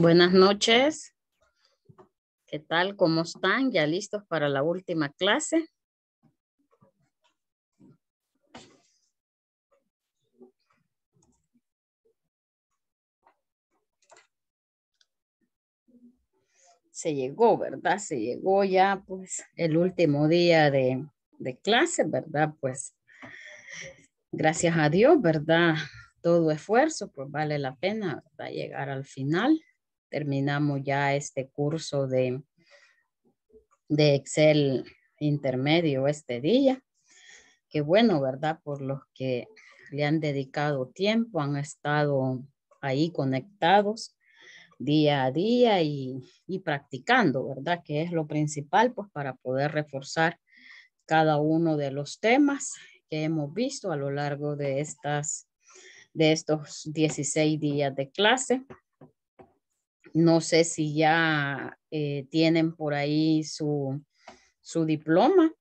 Buenas noches. ¿Qué tal? ¿Cómo están? ¿Ya listos para la última clase? Se llegó, ¿verdad? Se llegó ya pues el último día de, clase, ¿verdad? Pues gracias a Dios, ¿verdad? Todo esfuerzo, pues vale la pena llegar al final terminamos ya este curso de, Excel intermedio este día. Qué bueno, ¿verdad? Por los que le han dedicado tiempo, han estado ahí conectados día a día y, y, practicando, ¿verdad? Que es lo principal, pues para poder reforzar cada uno de los temas que hemos visto a lo largo de estas de estos 16 días de clase. No sé si ya eh, tienen por ahí su, diploma.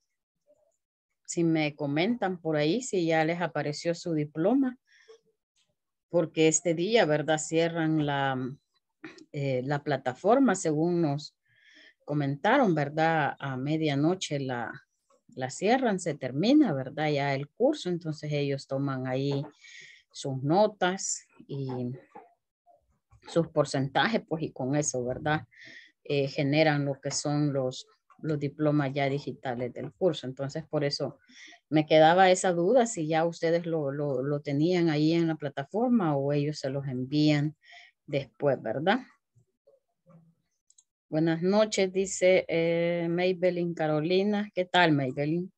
Si me comentan por ahí, si ya les apareció su diploma. Porque este día, ¿verdad? Cierran la, eh, la plataforma, según nos comentaron, ¿verdad? A medianoche la, la cierran, se termina, ¿verdad? Ya el curso, entonces ellos toman ahí sus notas y sus porcentajes, pues y con eso, ¿verdad? Eh, generan lo que son los, los diplomas ya digitales del curso. Entonces, por eso me quedaba esa duda si ya ustedes lo, lo, tenían ahí en la plataforma o ellos se los envían después, ¿verdad? Buenas noches, dice eh, Maybelline Carolina. ¿Qué tal, Maybelline?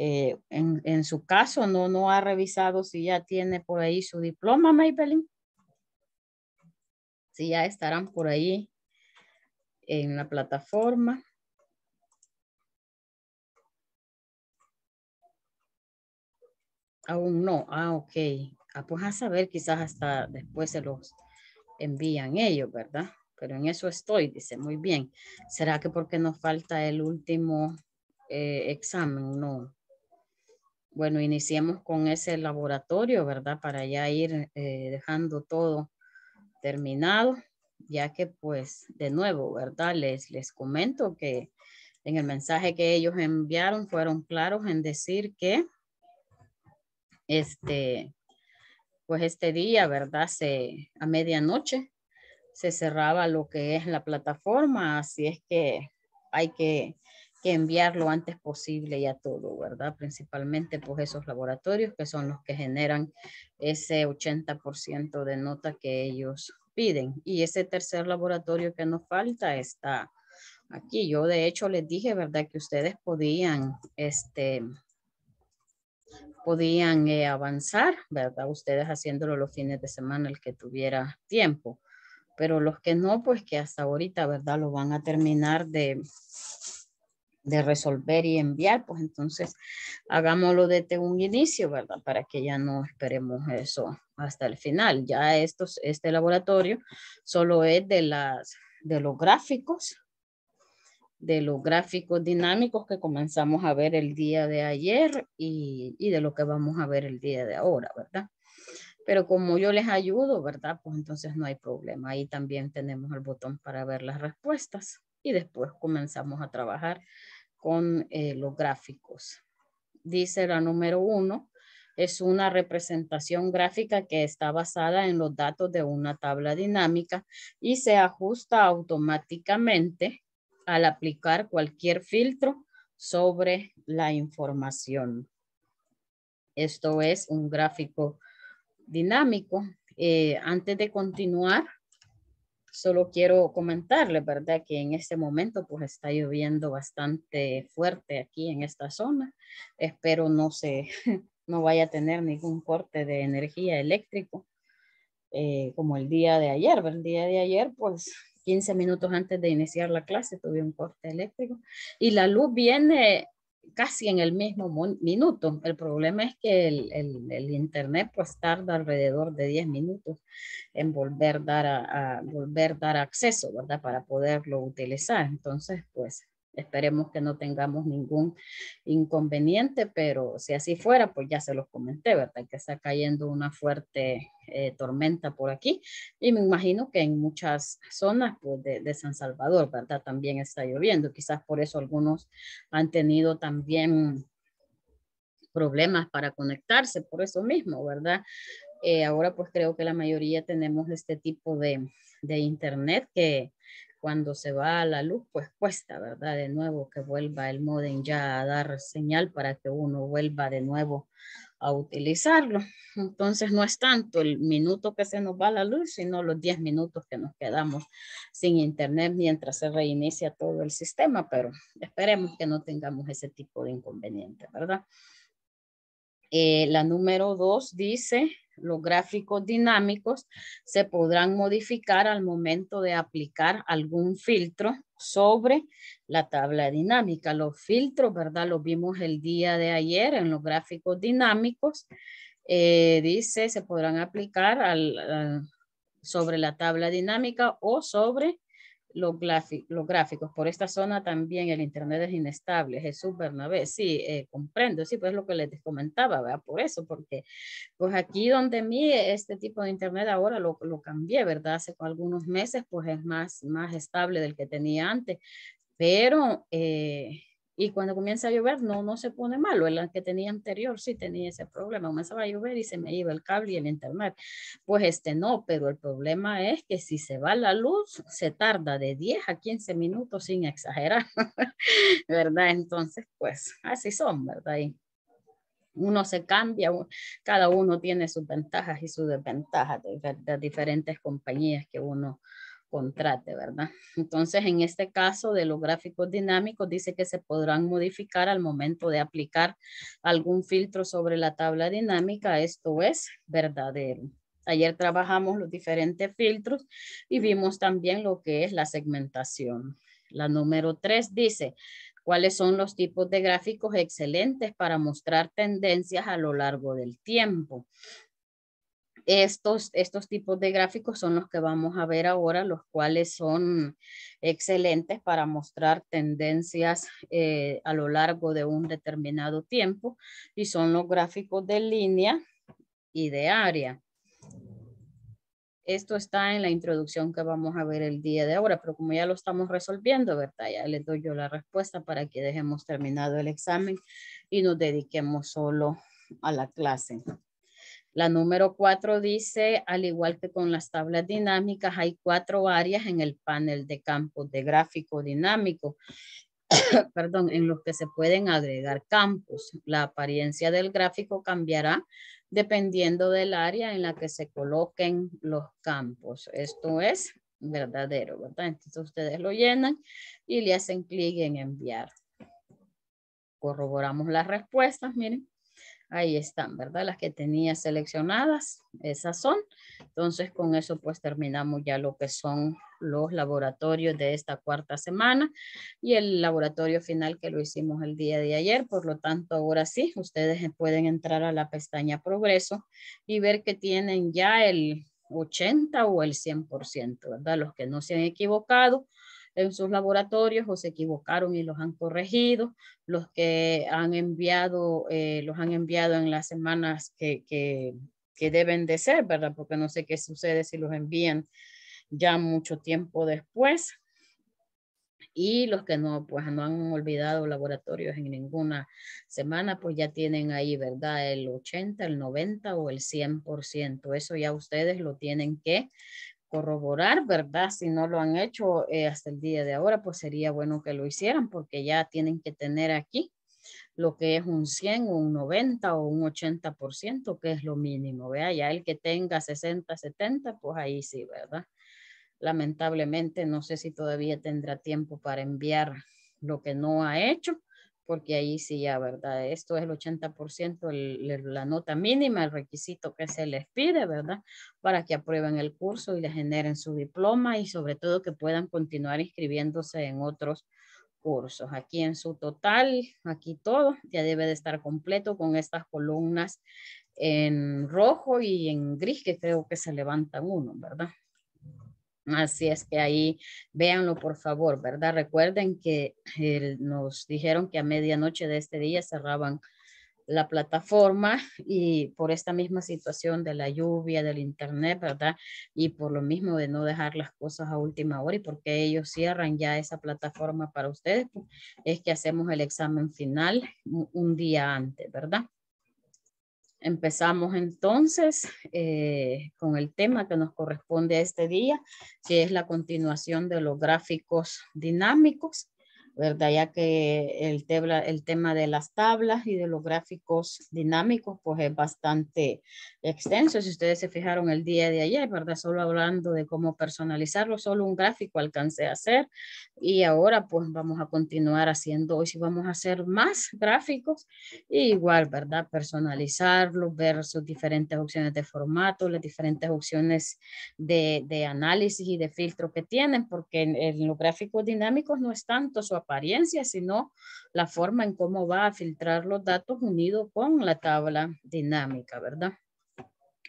Eh, en, su caso, no, no ha revisado si ya tiene por ahí su diploma, Maybelline si ya estarán por ahí en la plataforma. Aún no. Ah, ok. Ah, pues a saber, quizás hasta después se los envían ellos, ¿verdad? Pero en eso estoy, dice, muy bien. ¿Será que porque nos falta el último eh, examen? No. Bueno, iniciemos con ese laboratorio, ¿verdad? Para ya ir eh, dejando todo terminado, ya que pues de nuevo, ¿verdad? Les, les comento que en el mensaje que ellos enviaron fueron claros en decir que este, pues este día, ¿verdad? Se, a medianoche se cerraba lo que es la plataforma, así es que hay que enviar lo antes posible ya todo, ¿verdad? Principalmente pues esos laboratorios que son los que generan ese 80% de nota que ellos piden. Y ese tercer laboratorio que nos falta está aquí. Yo de hecho les dije, ¿verdad? Que ustedes podían, este, podían eh, avanzar, ¿verdad? Ustedes haciéndolo los fines de semana, el que tuviera tiempo. Pero los que no, pues que hasta ahorita, ¿verdad? Lo van a terminar de, de resolver y enviar, pues entonces hagámoslo desde un inicio, ¿verdad? Para que ya no esperemos eso hasta el final. Ya estos, este laboratorio solo es de, las, de los gráficos, de los gráficos dinámicos que comenzamos a ver el día de ayer y, y de lo que vamos a ver el día de ahora, ¿verdad? pero como yo les ayudo, ¿verdad? Pues entonces no hay problema. Ahí también tenemos el botón para ver las respuestas y después comenzamos a trabajar con eh, los gráficos. Dice la número uno, es una representación gráfica que está basada en los datos de una tabla dinámica y se ajusta automáticamente al aplicar cualquier filtro sobre la información. Esto es un gráfico dinámico. Eh, antes de continuar, Solo quiero comentarle ¿verdad? Que en este momento pues está lloviendo bastante fuerte aquí en esta zona. Espero no se, no vaya a tener ningún corte de energía eléctrico eh, como el día de ayer. El día de ayer pues 15 minutos antes de iniciar la clase tuve un corte eléctrico y la luz viene casi en el mismo minuto. El problema es que el, internet pues tarda alrededor de 10 minutos en volver dar a, volver dar acceso, ¿verdad? Para poderlo utilizar. Entonces, pues Esperemos que no tengamos ningún inconveniente, pero si así fuera, pues ya se los comenté, ¿verdad? Que está cayendo una fuerte eh, tormenta por aquí y me imagino que en muchas zonas pues, de, San Salvador, ¿verdad? También está lloviendo. Quizás por eso algunos han tenido también problemas para conectarse, por eso mismo, ¿verdad? Eh, ahora pues creo que la mayoría tenemos este tipo de, de internet que cuando se va a la luz, pues cuesta, ¿verdad? De nuevo que vuelva el modem ya a dar señal para que uno vuelva de nuevo a utilizarlo. Entonces no es tanto el minuto que se nos va a la luz, sino los 10 minutos que nos quedamos sin internet mientras se reinicia todo el sistema, pero esperemos que no tengamos ese tipo de inconveniente, ¿verdad? Eh, la número dos dice, los gráficos dinámicos se podrán modificar al momento de aplicar algún filtro sobre la tabla dinámica. Los filtros, ¿verdad? Los vimos el día de ayer en los gráficos dinámicos. Eh, dice, se podrán aplicar al, sobre la tabla dinámica o sobre los, gráficos. Por esta zona también el Internet es inestable. Jesús Bernabé, sí, eh, comprendo, sí, pues lo que les comentaba, ¿verdad? Por eso, porque pues aquí donde mi este tipo de Internet ahora lo, lo cambié, ¿verdad? Hace algunos meses pues es más, más estable del que tenía antes, pero... Eh, y cuando comienza a llover, no, no se pone malo. El que tenía anterior sí tenía ese problema. Comenzaba a llover y se me iba el cable y el internet. Pues este no, pero el problema es que si se va la luz, se tarda de 10 a 15 minutos sin exagerar, ¿verdad? Entonces, pues así son, ¿verdad? Y uno se cambia, cada uno tiene sus ventajas y sus desventajas de, diferentes compañías que uno contrate, ¿verdad? Entonces, en este caso de los gráficos dinámicos, dice que se podrán modificar al momento de aplicar algún filtro sobre la tabla dinámica. Esto es verdadero. Ayer trabajamos los diferentes filtros y vimos también lo que es la segmentación. La número tres dice, ¿cuáles son los tipos de gráficos excelentes para mostrar tendencias a lo largo del tiempo? Estos, tipos de gráficos son los que vamos a ver ahora, los cuales son excelentes para mostrar tendencias eh, a lo largo de un determinado tiempo y son los gráficos de línea y de área. Esto está en la introducción que vamos a ver el día de ahora, pero como ya lo estamos resolviendo, ¿verdad? Ya les doy yo la respuesta para que dejemos terminado el examen y nos dediquemos solo a la clase. La número cuatro dice, al igual que con las tablas dinámicas, hay cuatro áreas en el panel de campos de gráfico dinámico, perdón, en los que se pueden agregar campos. La apariencia del gráfico cambiará dependiendo del área en la que se coloquen los campos. Esto es verdadero, ¿verdad? Entonces ustedes lo llenan y le hacen clic en enviar. Corroboramos las respuestas, miren. Ahí están, ¿verdad? Las que tenía seleccionadas, esas son. Entonces, con eso pues terminamos ya lo que son los laboratorios de esta cuarta semana y el laboratorio final que lo hicimos el día de ayer. Por lo tanto, ahora sí, ustedes pueden entrar a la pestaña Progreso y ver que tienen ya el 80 o el 100%, ¿verdad? Los que no se han equivocado en sus laboratorios o se equivocaron y los han corregido, los que han enviado, eh, los han enviado en las semanas que, deben de ser, ¿verdad? Porque no sé qué sucede si los envían ya mucho tiempo después. Y los que no, pues no han olvidado laboratorios en ninguna semana, pues ya tienen ahí, ¿verdad? El 80, el 90 o el 100%. Eso ya ustedes lo tienen que corroborar, ¿verdad? Si no lo han hecho eh, hasta el día de ahora, pues sería bueno que lo hicieran porque ya tienen que tener aquí lo que es un 100 un 90 o un 80%, que es lo mínimo, vea, ya el que tenga 60, 70, pues ahí sí, ¿verdad? Lamentablemente no sé si todavía tendrá tiempo para enviar lo que no ha hecho porque ahí sí ya, ¿verdad? Esto es el 80%, la nota mínima, el requisito que se les pide, ¿verdad? Para que aprueben el curso y le generen su diploma y sobre todo que puedan continuar inscribiéndose en otros cursos. Aquí en su total, aquí todo, ya debe de estar completo con estas columnas en rojo y en gris que creo que se levanta uno, ¿verdad? Así es que ahí véanlo por favor, ¿verdad? Recuerden que nos dijeron que a medianoche de este día cerraban la plataforma y por esta misma situación de la lluvia, del internet, ¿verdad? Y por lo mismo de no dejar las cosas a última hora y porque ellos cierran ya esa plataforma para ustedes, pues, es que hacemos el examen final un día antes, ¿verdad? Empezamos entonces eh, con el tema que nos corresponde a este día, que es la continuación de los gráficos dinámicos. ¿verdad? Ya que el, el tema de las tablas y de los gráficos dinámicos, pues es bastante extenso. Si ustedes se fijaron el día de ayer, ¿verdad? Solo hablando de cómo personalizarlo, solo un gráfico alcancé a hacer. Y ahora, pues vamos a continuar haciendo, hoy sí vamos a hacer más gráficos, igual, ¿verdad? personalizarlo ver sus diferentes opciones de formato, las diferentes opciones de, análisis y de filtro que tienen, porque en, en los gráficos dinámicos no es tanto su apariencia, sino la forma en cómo va a filtrar los datos unidos con la tabla dinámica, ¿verdad?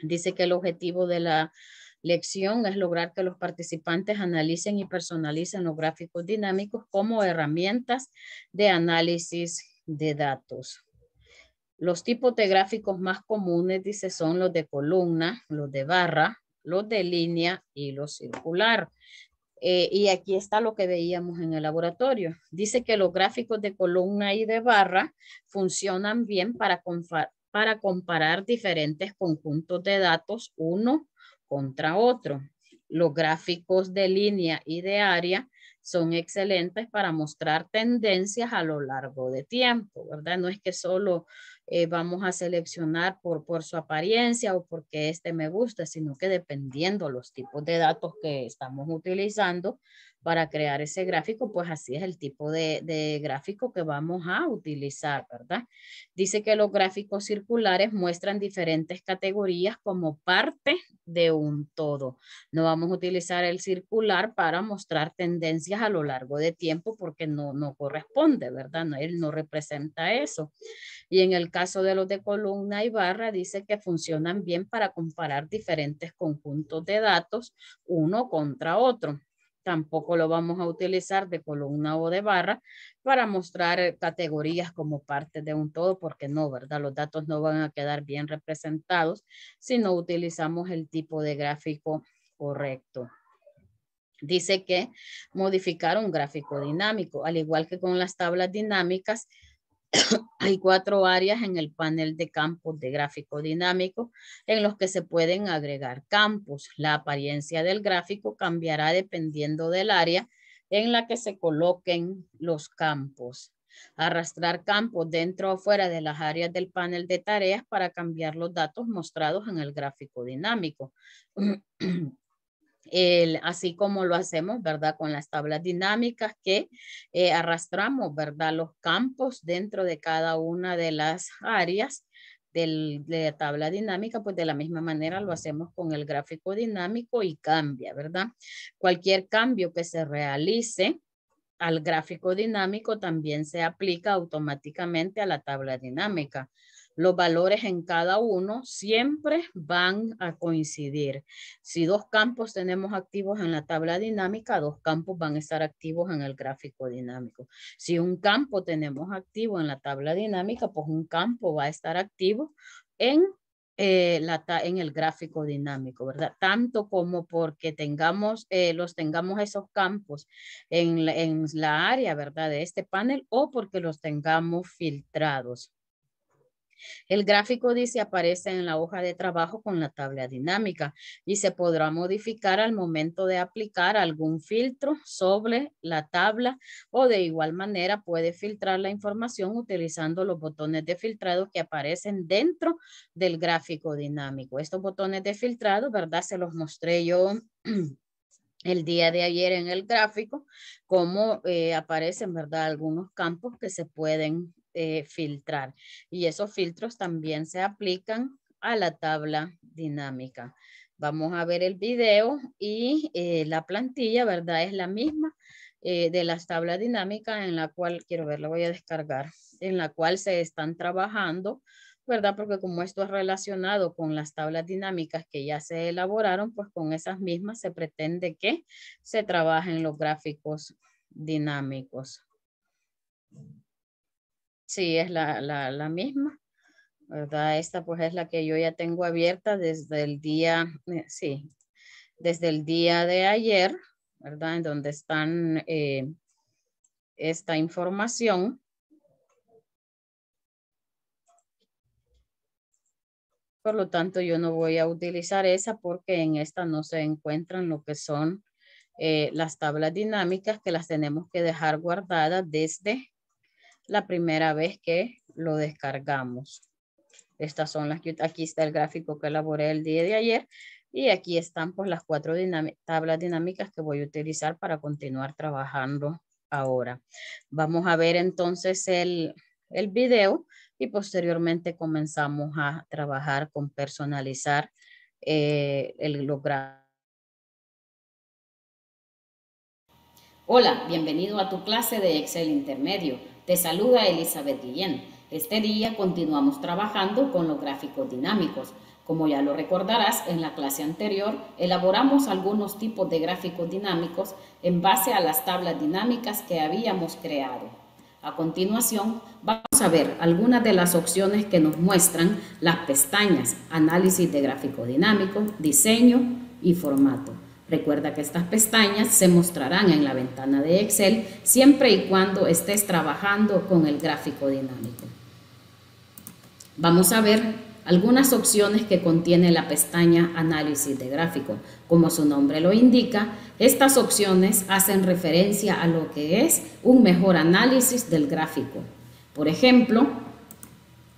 Dice que el objetivo de la lección es lograr que los participantes analicen y personalicen los gráficos dinámicos como herramientas de análisis de datos. Los tipos de gráficos más comunes, dice, son los de columna, los de barra, los de línea y los circular. Eh, y aquí está lo que veíamos en el laboratorio. Dice que los gráficos de columna y de barra funcionan bien para, para comparar diferentes conjuntos de datos uno contra otro. Los gráficos de línea y de área son excelentes para mostrar tendencias a lo largo de tiempo, ¿verdad? No es que solo eh, vamos a seleccionar por, por su apariencia o porque este me gusta, sino que dependiendo los tipos de datos que estamos utilizando, para crear ese gráfico, pues así es el tipo de, gráfico que vamos a utilizar, ¿verdad? Dice que los gráficos circulares muestran diferentes categorías como parte de un todo. No vamos a utilizar el circular para mostrar tendencias a lo largo de tiempo porque no, corresponde, ¿verdad? No, él no representa eso. Y en el caso de los de columna y barra, dice que funcionan bien para comparar diferentes conjuntos de datos uno contra otro. Tampoco lo vamos a utilizar de columna o de barra para mostrar eh, categorías como parte de un todo, porque no, ¿verdad? Los datos no van a quedar bien representados si no utilizamos el tipo de gráfico correcto. Dice que modificar un gráfico dinámico, al igual que con las tablas dinámicas, hay cuatro áreas en el panel de campos de gráfico dinámico en los que se pueden agregar campos. La apariencia del gráfico cambiará dependiendo del área en la que se coloquen los campos. Arrastrar campos dentro o fuera de las áreas del panel de tareas para cambiar los datos mostrados en el gráfico dinámico. así como lo hacemos, ¿verdad? Con las tablas dinámicas que eh, arrastramos, ¿verdad? Los campos dentro de cada una de las áreas de la tabla dinámica, pues de la misma manera lo hacemos con el gráfico dinámico y cambia, ¿verdad? Cualquier cambio que se realice al gráfico dinámico también se aplica automáticamente a la tabla dinámica los valores en cada uno siempre van a coincidir. Si dos campos tenemos activos en la tabla dinámica, dos campos van a estar activos en el gráfico dinámico. Si un campo tenemos activo en la tabla dinámica, pues un campo va a estar activo en eh, la, en el gráfico dinámico, ¿verdad? Tanto como porque tengamos, eh, los tengamos esos campos en la, en la área, ¿verdad? De este panel o porque los tengamos filtrados. El gráfico dice aparece en la hoja de trabajo con la tabla dinámica y se podrá modificar al momento de aplicar algún filtro sobre la tabla o de igual manera puede filtrar la información utilizando los botones de filtrado que aparecen dentro del gráfico dinámico. Estos botones de filtrado, ¿verdad? Se los mostré yo. el día de ayer en el gráfico, cómo eh, aparecen, ¿verdad? Algunos campos que se pueden eh, filtrar. Y esos filtros también se aplican a la tabla dinámica. Vamos a ver el video y eh, la plantilla, ¿verdad? Es la misma eh, de las tablas dinámicas en la cual, quiero ver, voy a descargar, en la cual se están trabajando, ¿verdad? Porque como esto es relacionado con las tablas dinámicas que ya se elaboraron, pues con esas mismas se pretende que se trabajen los gráficos dinámicos. Sí, es la, la, la misma, ¿verdad? Esta pues es la que yo ya tengo abierta desde el día, eh, sí, desde el día de ayer, ¿verdad? En donde están eh, esta información. Por lo tanto, yo no voy a utilizar esa porque en esta no se encuentran lo que son eh, las tablas dinámicas que las tenemos que dejar guardadas desde la primera vez que lo descargamos. Estas son las que aquí está el gráfico que elaboré el día de ayer y aquí están pues las cuatro tablas dinámicas que voy a utilizar para continuar trabajando ahora. Vamos a ver entonces el, video y posteriormente comenzamos a trabajar con personalizar eh, el, los Hola, bienvenido a tu clase de Excel Intermedio. Te saluda Elizabeth Guillén. Este día continuamos trabajando con los gráficos dinámicos. Como ya lo recordarás, en la clase anterior elaboramos algunos tipos de gráficos dinámicos en base a las tablas dinámicas que habíamos creado. A continuación, vamos a ver algunas de las opciones que nos muestran las pestañas Análisis de gráfico dinámico, Diseño y Formato. Recuerda que estas pestañas se mostrarán en la ventana de Excel siempre y cuando estés trabajando con el gráfico dinámico. Vamos a ver algunas opciones que contiene la pestaña Análisis de Gráfico. Como su nombre lo indica, estas opciones hacen referencia a lo que es un mejor análisis del gráfico. Por ejemplo,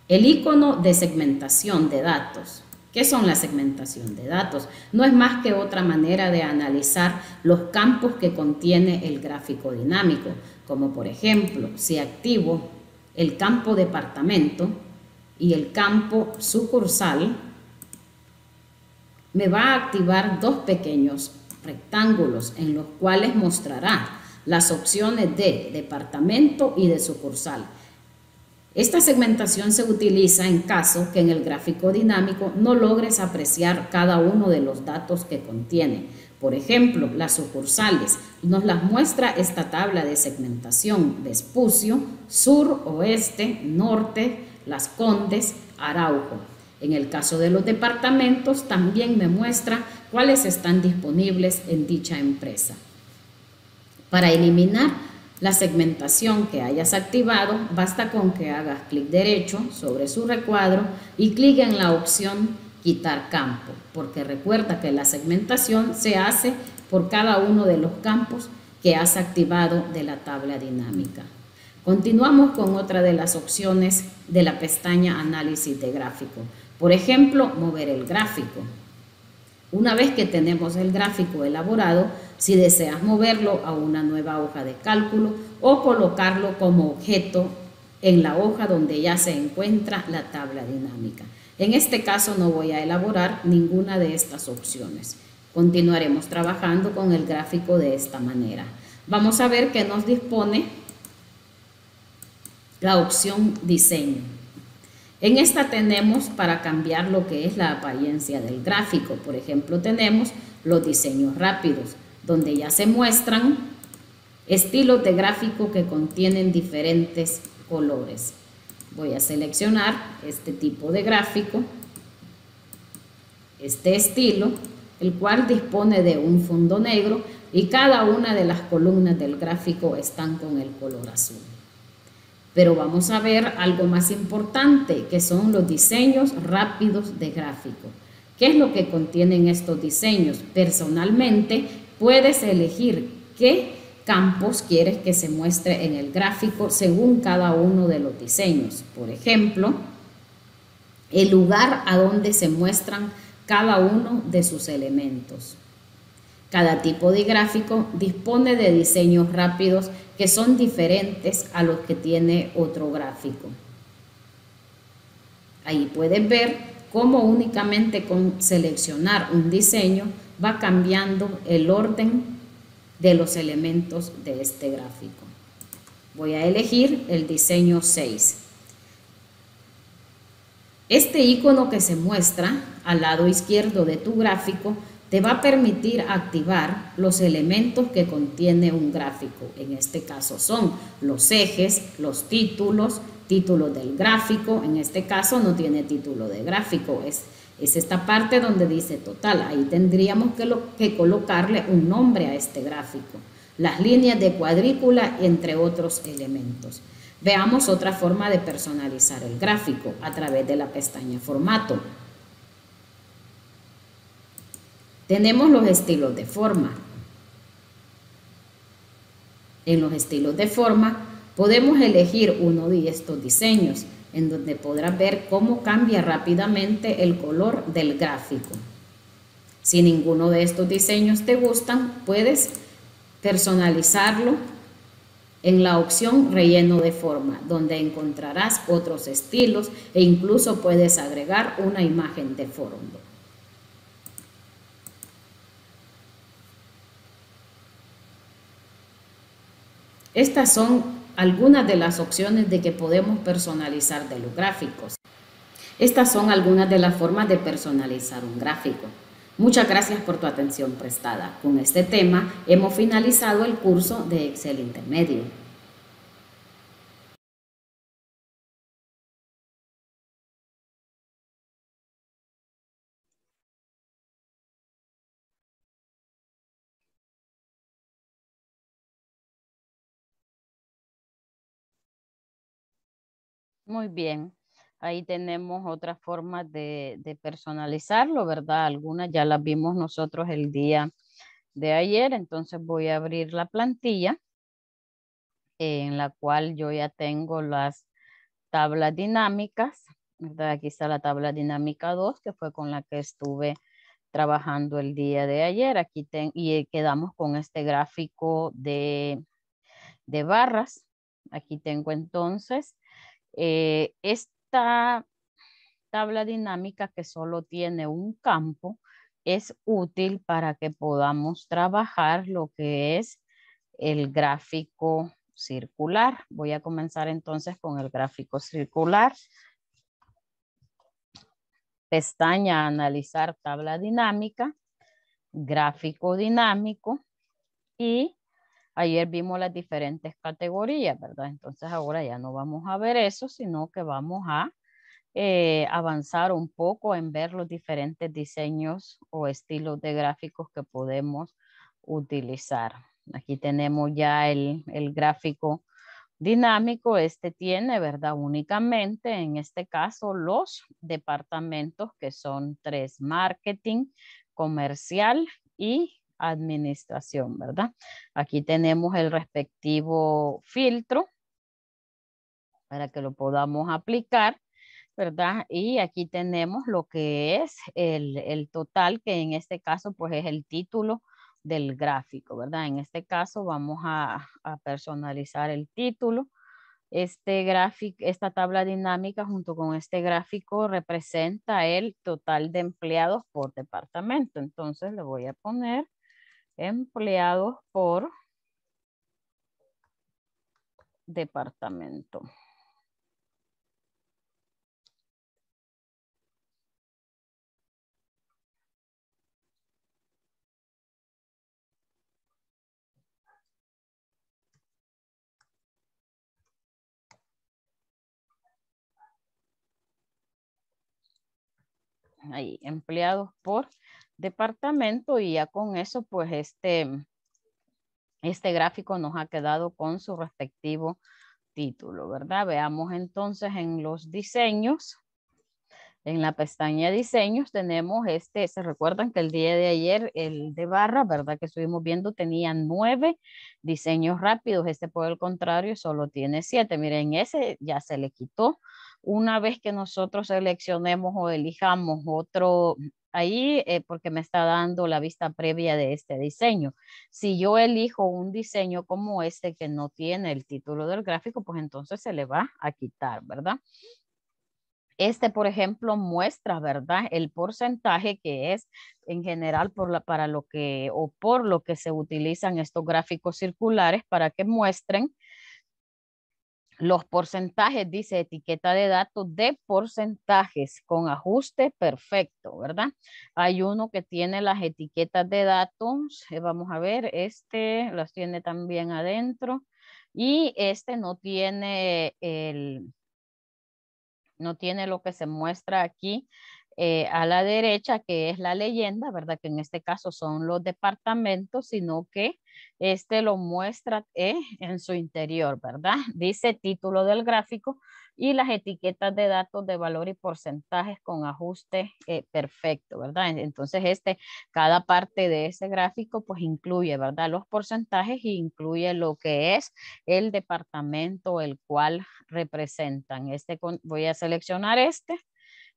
el icono de segmentación de datos ¿Qué son la segmentación de datos? No es más que otra manera de analizar los campos que contiene el gráfico dinámico, como por ejemplo, si activo el campo departamento y el campo sucursal, me va a activar dos pequeños rectángulos en los cuales mostrará las opciones de departamento y de sucursal. Esta segmentación se utiliza en caso que en el gráfico dinámico no logres apreciar cada uno de los datos que contiene. Por ejemplo, las sucursales. Nos las muestra esta tabla de segmentación. Vespucio, sur, oeste, norte, las Condes, Arauco. En el caso de los departamentos, también me muestra cuáles están disponibles en dicha empresa. Para eliminar la segmentación que hayas activado basta con que hagas clic derecho sobre su recuadro y clic en la opción quitar campo, porque recuerda que la segmentación se hace por cada uno de los campos que has activado de la tabla dinámica. Continuamos con otra de las opciones de la pestaña Análisis de gráfico. Por ejemplo, mover el gráfico. Una vez que tenemos el gráfico elaborado, si deseas moverlo a una nueva hoja de cálculo o colocarlo como objeto en la hoja donde ya se encuentra la tabla dinámica. En este caso no voy a elaborar ninguna de estas opciones. Continuaremos trabajando con el gráfico de esta manera. Vamos a ver qué nos dispone la opción diseño. En esta tenemos para cambiar lo que es la apariencia del gráfico. Por ejemplo, tenemos los diseños rápidos donde ya se muestran estilos de gráfico que contienen diferentes colores. Voy a seleccionar este tipo de gráfico, este estilo, el cual dispone de un fondo negro y cada una de las columnas del gráfico están con el color azul. Pero vamos a ver algo más importante, que son los diseños rápidos de gráfico. ¿Qué es lo que contienen estos diseños? Personalmente, Puedes elegir qué campos quieres que se muestre en el gráfico según cada uno de los diseños. Por ejemplo, el lugar a donde se muestran cada uno de sus elementos. Cada tipo de gráfico dispone de diseños rápidos que son diferentes a los que tiene otro gráfico. Ahí puedes ver cómo únicamente con seleccionar un diseño va cambiando el orden de los elementos de este gráfico. Voy a elegir el diseño 6. Este icono que se muestra al lado izquierdo de tu gráfico te va a permitir activar los elementos que contiene un gráfico. En este caso son los ejes, los títulos, título del gráfico. En este caso no tiene título de gráfico, es es esta parte donde dice total, ahí tendríamos que, que colocarle un nombre a este gráfico, las líneas de cuadrícula, entre otros elementos. Veamos otra forma de personalizar el gráfico a través de la pestaña Formato. Tenemos los estilos de forma. En los estilos de forma podemos elegir uno de estos diseños en donde podrás ver cómo cambia rápidamente el color del gráfico. Si ninguno de estos diseños te gustan, puedes personalizarlo en la opción relleno de forma, donde encontrarás otros estilos e incluso puedes agregar una imagen de fondo. Estas son algunas de las opciones de que podemos personalizar de los gráficos. Estas son algunas de las formas de personalizar un gráfico. Muchas gracias por tu atención prestada. Con este tema hemos finalizado el curso de Excel Intermedio. Muy bien. Ahí tenemos otra forma de, personalizarlo, ¿verdad? Algunas ya las vimos nosotros el día de ayer. Entonces voy a abrir la plantilla en la cual yo ya tengo las tablas dinámicas. Aquí está la tabla dinámica 2, que fue con la que estuve trabajando el día de ayer. Aquí ten, y quedamos con este gráfico de barras. Aquí tengo entonces eh, esta tabla dinámica que solo tiene un campo es útil para que podamos trabajar lo que es el gráfico circular. Voy a comenzar entonces con el gráfico circular. Pestaña Analizar tabla dinámica, gráfico dinámico y Ayer vimos las diferentes categorías, ¿verdad? Entonces ahora ya no vamos a ver eso, sino que vamos a eh, avanzar un poco en ver los diferentes diseños o estilos de gráficos que podemos utilizar. Aquí tenemos ya el, el gráfico dinámico. Este tiene, ¿verdad? Únicamente, en este caso, los departamentos que son tres, marketing, comercial y administración, ¿verdad? Aquí tenemos el respectivo filtro para que lo podamos aplicar, ¿verdad? Y aquí tenemos lo que es el, total, que en este caso pues es el título del gráfico, ¿verdad? En este caso vamos a, a personalizar el título. Este gráfico, esta tabla dinámica junto con este gráfico representa el total de empleados por departamento. Entonces le voy a poner empleados por departamento. Ahí, empleados por departamento y ya con eso pues este, este gráfico nos ha quedado con su respectivo título, ¿verdad? Veamos entonces en los diseños. En la pestaña diseños tenemos este, se recuerdan que el día de ayer el de barra, ¿verdad? Que estuvimos viendo tenía nueve diseños rápidos, este por el contrario solo tiene siete. Miren, ese ya se le quitó. Una vez que nosotros seleccionemos o elijamos otro, ahí eh, porque me está dando la vista previa de este diseño. Si yo elijo un diseño como este que no tiene el título del gráfico, pues entonces se le va a quitar, ¿verdad? Este, por ejemplo, muestra, ¿verdad? El porcentaje que es en general por para lo que o por lo que se utilizan estos gráficos circulares para que muestren los porcentajes, dice etiqueta de datos de porcentajes con ajuste perfecto, ¿verdad? Hay uno que tiene las etiquetas de datos, eh, vamos a ver, este las tiene también adentro y este no tiene el, no tiene lo que se muestra aquí eh, a la derecha, que es la leyenda, ¿verdad? Que en este caso son los departamentos, sino que este lo muestra eh, en su interior, ¿verdad? Dice título del gráfico y las etiquetas de datos de valor y porcentajes con ajuste eh, perfecto, ¿verdad? Entonces, este, cada parte de ese gráfico, pues incluye, ¿verdad? Los porcentajes y incluye lo que es el departamento el cual representan. Este, voy a seleccionar este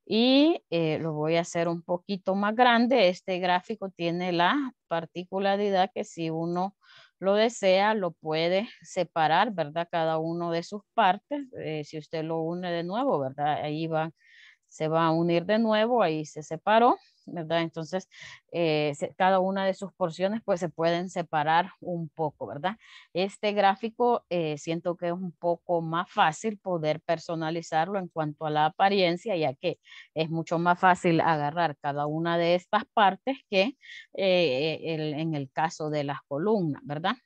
y eh, lo voy a hacer un poquito más grande. Este gráfico tiene la particularidad que si uno lo desea, lo puede separar, ¿verdad? Cada uno de sus partes. Eh, si usted lo une de nuevo, ¿verdad? Ahí va, se va a unir de nuevo, ahí se separó. Entonces, eh, cada una de sus porciones pues se pueden separar un poco, ¿verdad? Este gráfico eh, siento que es un poco más fácil poder personalizarlo en cuanto a la apariencia, ya que es mucho más fácil agarrar cada una de estas partes que eh, en el caso de las columnas, ¿verdad?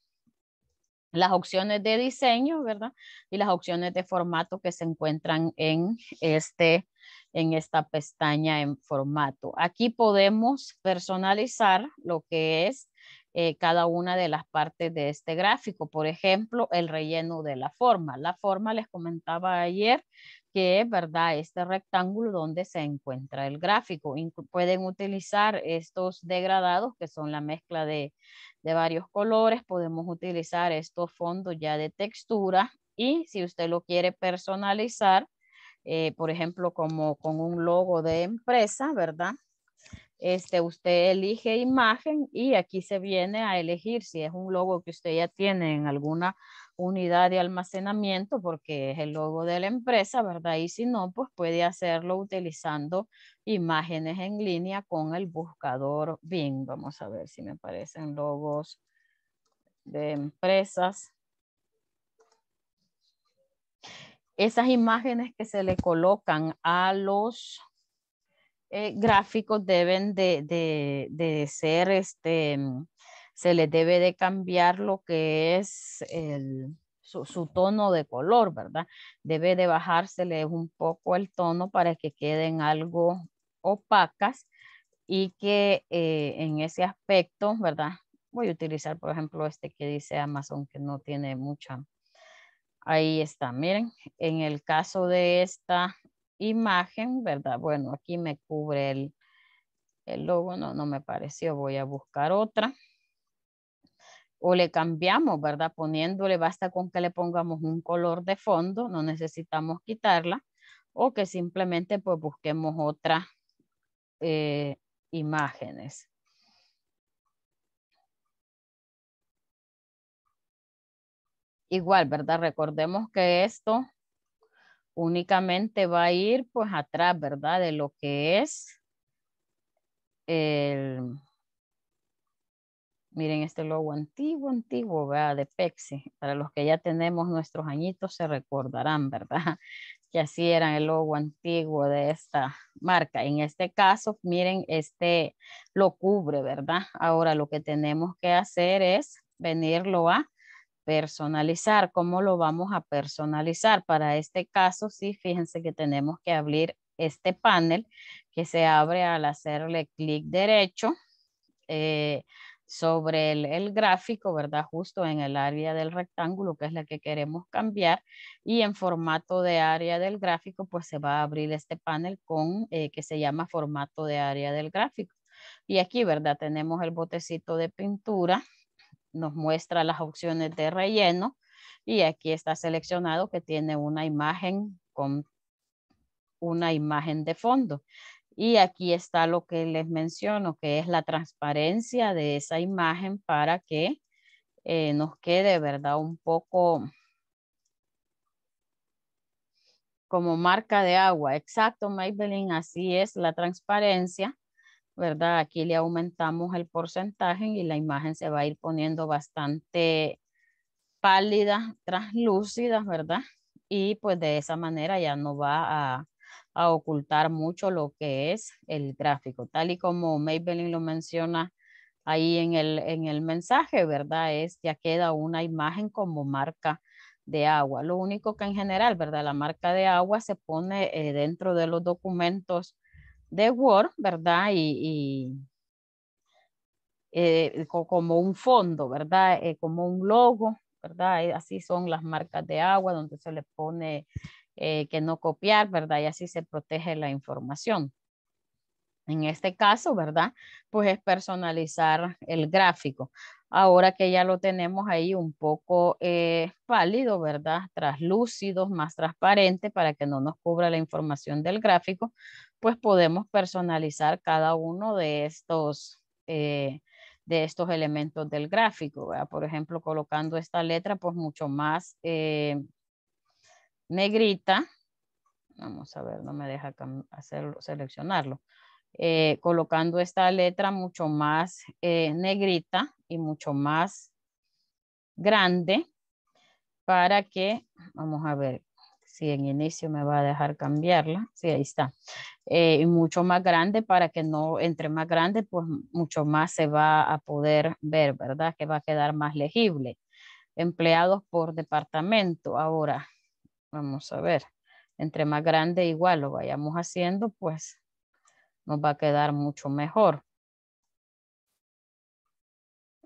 las opciones de diseño, ¿verdad? Y las opciones de formato que se encuentran en, este, esta pestaña en formato. Aquí podemos personalizar lo que es eh, cada una de las partes de este gráfico. Por ejemplo, el relleno de la forma. La forma, les comentaba ayer, que es, ¿verdad? Este rectángulo donde se encuentra el gráfico. pueden utilizar estos degradados que son la mezcla de, varios colores. Podemos utilizar estos fondos ya de textura y si usted lo quiere personalizar, eh, por ejemplo, como con un logo de empresa, ¿verdad? Este, usted elige imagen y aquí se viene a elegir si es un logo que usted ya tiene en alguna unidad de almacenamiento porque es el logo de la empresa, ¿verdad? Y si no, pues puede hacerlo utilizando imágenes en línea con el buscador Bing. Vamos a ver si me aparecen logos de empresas. Esas imágenes que se le colocan a los eh, gráficos deben de ser este, se le debe de cambiar lo que es su, tono de color, ¿verdad? Debe de bajársele un poco el tono para que queden algo opacas y que eh, en ese aspecto, ¿verdad? Voy a utilizar, por ejemplo, este que dice Amazon, que no tiene mucha... Ahí está, miren, en el caso de esta imagen, ¿verdad? Bueno, aquí me cubre el, logo, no, no me pareció, voy a buscar otra o le cambiamos, ¿verdad? Poniéndole, basta con que le pongamos un color de fondo, no necesitamos quitarla, o que simplemente pues busquemos otras eh, imágenes. Igual, ¿verdad? Recordemos que esto únicamente va a ir pues atrás, ¿verdad? De lo que es el Miren este logo antiguo, antiguo, ¿verdad? De Pepsi. Para los que ya tenemos nuestros añitos se recordarán, ¿verdad? Que así era el logo antiguo de esta marca. En este caso, miren, este lo cubre, ¿verdad? Ahora lo que tenemos que hacer es venirlo a personalizar. ¿Cómo lo vamos a personalizar? Para este caso, sí, fíjense que tenemos que abrir este panel que se abre al hacerle clic derecho. Eh, sobre el, gráfico, ¿verdad? Justo en el área del rectángulo, que es la que queremos cambiar, y en formato de área del gráfico, pues se va a abrir este panel con, eh, que se llama formato de área del gráfico. Y aquí, ¿verdad? Tenemos el botecito de pintura, nos muestra las opciones de relleno, y aquí está seleccionado que tiene una imagen con una imagen de fondo. Y aquí está lo que les menciono, que es la transparencia de esa imagen para que eh, nos quede, ¿verdad? Un poco como marca de agua. Exacto, Maybelline, así es la transparencia, ¿verdad? Aquí le aumentamos el porcentaje y la imagen se va a ir poniendo bastante pálida, translúcida, ¿verdad? Y pues de esa manera ya no va a a ocultar mucho lo que es el gráfico, tal y como Maybelline lo menciona ahí en el, en el mensaje, ¿verdad? Es ya queda una imagen como marca de agua. Lo único que en general, ¿verdad? La marca de agua se pone eh, dentro de los documentos de Word, ¿verdad? Y, eh, como un fondo, ¿verdad? Eh, como un logo, ¿verdad? Así son las marcas de agua donde se le pone eh, que no copiar, ¿verdad? Y así se protege la información. En este caso, ¿verdad? Pues es personalizar el gráfico. Ahora que ya lo tenemos ahí un poco eh, pálido, ¿verdad? Traslúcido, más transparente para que no nos cubra la información del gráfico, pues podemos personalizar cada uno de estos, eh, de estos elementos del gráfico. Por ejemplo, colocando esta letra, pues mucho más negrita, vamos a ver, no me deja hacer, seleccionarlo, eh, colocando esta letra mucho más eh, negrita y mucho más grande para que, vamos a ver, si en inicio me va a dejar cambiarla, sí, ahí está, eh, y mucho más grande para que no, entre más grande, pues mucho más se va a poder ver, ¿verdad? Que va a quedar más legible. Empleados por departamento, ahora, Vamos a ver. Entre más grande igual lo vayamos haciendo, pues nos va a quedar mucho mejor.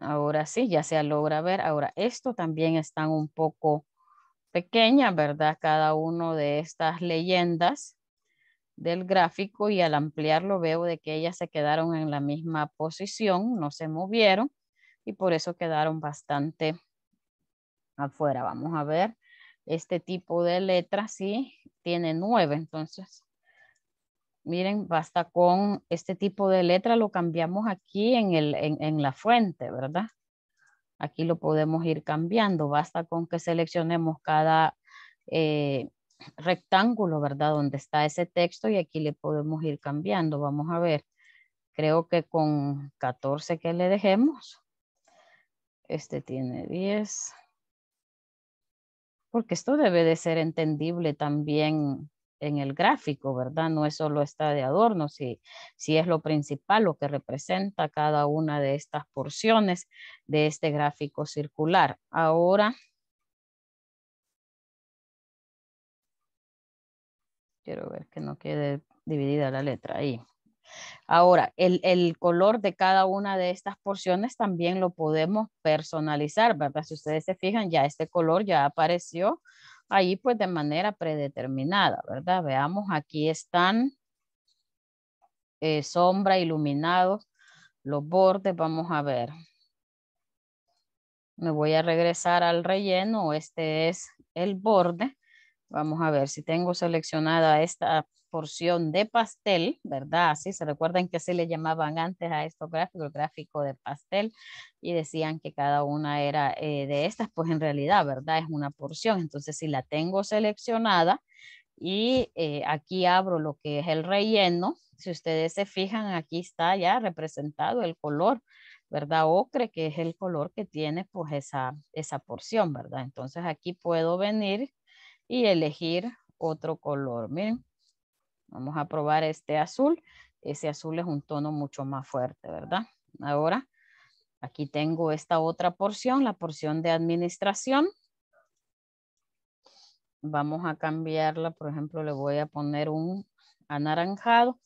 Ahora sí, ya se logra ver. Ahora, esto también están un poco pequeñas, ¿verdad? Cada uno de estas leyendas del gráfico y al ampliarlo veo de que ellas se quedaron en la misma posición, no se movieron y por eso quedaron bastante afuera. Vamos a ver este tipo de letra sí tiene nueve, entonces miren, basta con este tipo de letra, lo cambiamos aquí en, la fuente, ¿verdad? Aquí lo podemos ir cambiando, basta con que seleccionemos cada eh, rectángulo, ¿verdad? Donde está ese texto y aquí le podemos ir cambiando. Vamos a ver, creo que con 14 que le dejemos, este tiene 10, porque esto debe de ser entendible también en el gráfico, ¿verdad? No es solo está de adorno, si, si es lo principal, lo que representa cada una de estas porciones de este gráfico circular. Ahora, quiero ver que no quede dividida la letra ahí. Ahora, el, color de cada una de estas porciones también lo podemos personalizar, ¿verdad? Si ustedes se fijan, ya este color ya apareció ahí pues de manera predeterminada, ¿verdad? Veamos, aquí están eh, sombra, iluminado, los bordes, vamos a ver. Me voy a regresar al relleno, este es el borde. Vamos a ver si tengo seleccionada esta porción de pastel, ¿verdad? Sí, se recuerdan que así le llamaban antes a estos gráfico, el gráfico de pastel, y decían que cada una era eh, de estas, pues en realidad, ¿verdad? Es una porción. Entonces, si la tengo seleccionada y eh, aquí abro lo que es el relleno, si ustedes se fijan, aquí está ya representado el color, ¿verdad? Ocre, que es el color que tiene pues esa, esa porción, ¿verdad? Entonces aquí puedo venir y elegir otro color. Miren, Vamos a probar este azul. Ese azul es un tono mucho más fuerte, ¿verdad? Ahora, aquí tengo esta otra porción, la porción de administración. Vamos a cambiarla, por ejemplo, le voy a poner un anaranjado.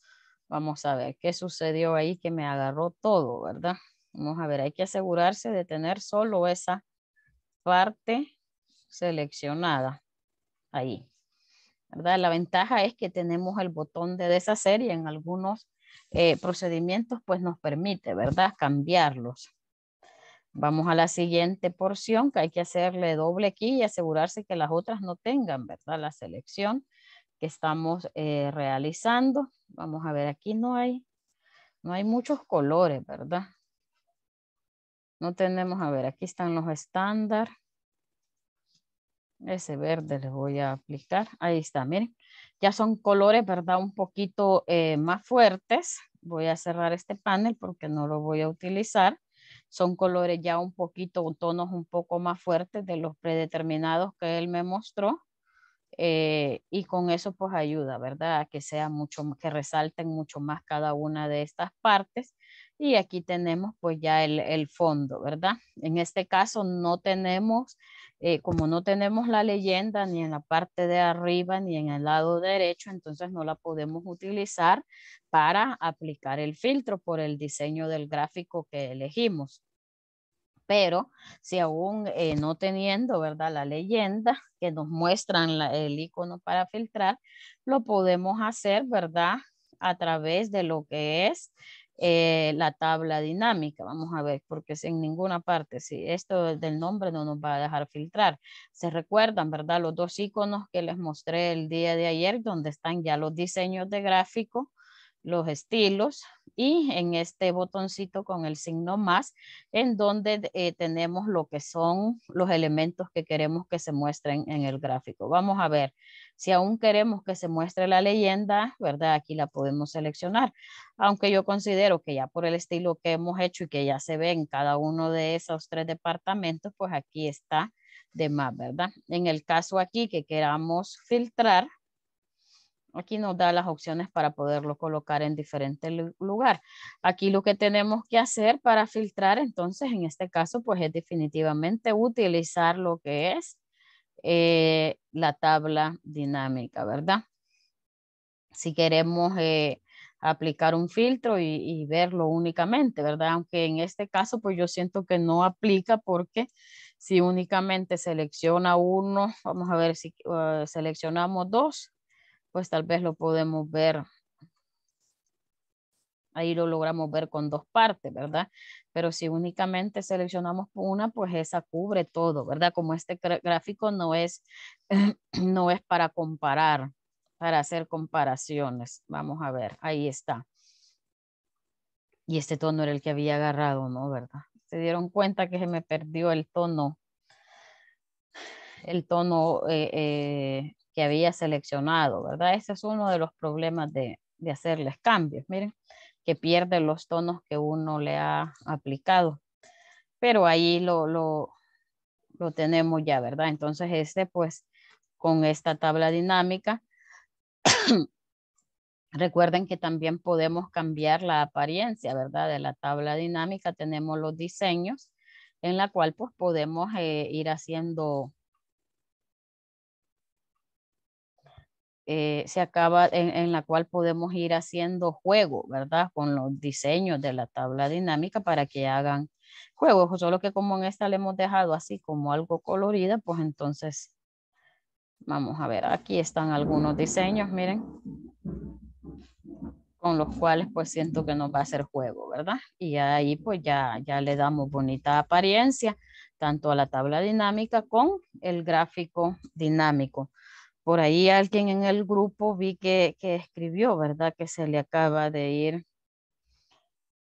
Vamos a ver qué sucedió ahí que me agarró todo, ¿verdad? Vamos a ver, hay que asegurarse de tener solo esa parte seleccionada ahí. La ventaja es que tenemos el botón de deshacer y en algunos eh, procedimientos pues nos permite, ¿verdad? Cambiarlos. Vamos a la siguiente porción que hay que hacerle doble aquí y asegurarse que las otras no tengan, ¿verdad? La selección que estamos eh, realizando. Vamos a ver, aquí no hay, no hay muchos colores, ¿verdad? No tenemos, a ver, aquí están los estándar. Ese verde le voy a aplicar. Ahí está, miren. Ya son colores, ¿verdad? Un poquito eh, más fuertes. Voy a cerrar este panel porque no lo voy a utilizar. Son colores ya un poquito, tonos un poco más fuertes de los predeterminados que él me mostró. Eh, y con eso pues ayuda, ¿verdad? que sea mucho, que resalten mucho más cada una de estas partes. Y aquí tenemos pues ya el fondo, ¿verdad? En este caso no tenemos eh, como no tenemos la leyenda ni en la parte de arriba ni en el lado derecho, entonces no la podemos utilizar para aplicar el filtro por el diseño del gráfico que elegimos. Pero si aún eh, no teniendo, ¿verdad? La leyenda que nos muestran el icono para filtrar, lo podemos hacer, ¿verdad? A través de lo que es eh, la tabla dinámica. Vamos a ver, porque en ninguna parte, si esto del nombre no nos va a dejar filtrar. Se recuerdan, ¿verdad? Los dos iconos que les mostré el día de ayer, donde están ya los diseños de gráfico los estilos y en este botoncito con el signo más en donde eh, tenemos lo que son los elementos que queremos que se muestren en el gráfico. Vamos a ver si aún queremos que se muestre la leyenda, ¿verdad? Aquí la podemos seleccionar, aunque yo considero que ya por el estilo que hemos hecho y que ya se ve en cada uno de esos tres departamentos, pues aquí está de más, ¿verdad? En el caso aquí que queramos filtrar, Aquí nos da las opciones para poderlo colocar en diferente lugar. Aquí lo que tenemos que hacer para filtrar, entonces, en este caso, pues es definitivamente utilizar lo que es eh, la tabla dinámica, ¿verdad? Si queremos eh, aplicar un filtro y, verlo únicamente, ¿verdad? Aunque en este caso, pues yo siento que no aplica porque si únicamente selecciona uno, vamos a ver si uh, seleccionamos dos, pues tal vez lo podemos ver. Ahí lo logramos ver con dos partes, ¿verdad? Pero si únicamente seleccionamos una, pues esa cubre todo, ¿verdad? Como este gráfico no es, no es para comparar, para hacer comparaciones. Vamos a ver, ahí está. Y este tono era el que había agarrado, ¿no? ¿Verdad? Se dieron cuenta que se me perdió el tono, el tono eh, eh, que había seleccionado, ¿verdad? Ese es uno de los problemas de, hacerles cambios, miren, que pierde los tonos que uno le ha aplicado. Pero ahí lo, lo, lo tenemos ya, ¿verdad? Entonces este, pues, con esta tabla dinámica, recuerden que también podemos cambiar la apariencia, ¿verdad? De la tabla dinámica tenemos los diseños en la cual, pues, podemos eh, ir haciendo Eh, se acaba en, la cual podemos ir haciendo juego, ¿verdad? Con los diseños de la tabla dinámica para que hagan juego. solo que como en esta le hemos dejado así como algo colorida, pues entonces vamos a ver, aquí están algunos diseños, miren, con los cuales pues siento que nos va a hacer juego, ¿verdad? Y ahí pues ya, ya le damos bonita apariencia, tanto a la tabla dinámica con el gráfico dinámico por ahí alguien en el grupo vi que, escribió, ¿verdad? Que se le acaba de ir.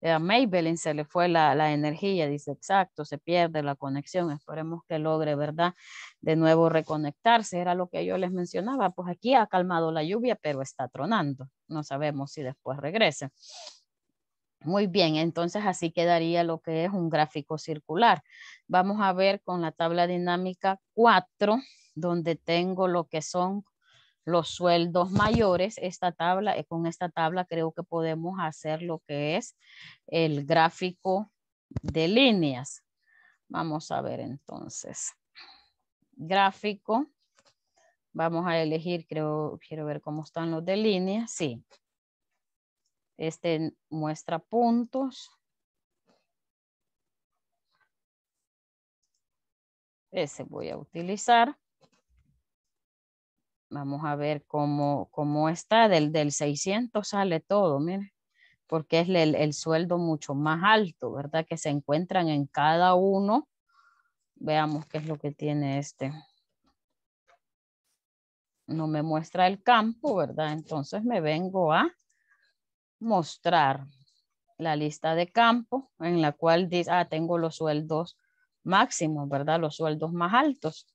Eh, a Maybelline se le fue la, la, energía, dice, exacto, se pierde la conexión, esperemos que logre, ¿verdad? De nuevo reconectarse, era lo que yo les mencionaba, pues aquí ha calmado la lluvia, pero está tronando, no sabemos si después regresa. Muy bien, entonces así quedaría lo que es un gráfico circular. Vamos a ver con la tabla dinámica 4, donde tengo lo que son los sueldos mayores, esta tabla, eh, con esta tabla creo que podemos hacer lo que es el gráfico de líneas. Vamos a ver entonces. Gráfico. Vamos a elegir, creo, quiero ver cómo están los de líneas. Sí. Este muestra puntos. Ese voy a utilizar. Vamos a ver cómo, cómo está. Del, del 600 sale todo, miren, porque es el, el, sueldo mucho más alto, ¿verdad? Que se encuentran en cada uno. Veamos qué es lo que tiene este. No me muestra el campo, ¿verdad? Entonces me vengo a mostrar la lista de campo en la cual dice, ah, tengo los sueldos máximos, ¿verdad? Los sueldos más altos.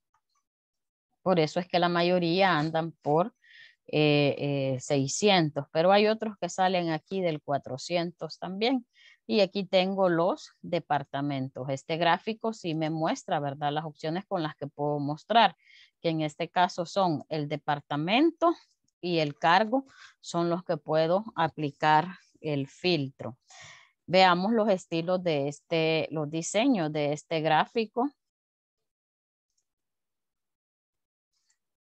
Por eso es que la mayoría andan por 600, eh, eh, pero hay otros que salen aquí del 400 también. Y aquí tengo los departamentos. Este gráfico sí me muestra, ¿verdad? Las opciones con las que puedo mostrar, que en este caso son el departamento y el cargo, son los que puedo aplicar el filtro. Veamos los estilos de este, los diseños de este gráfico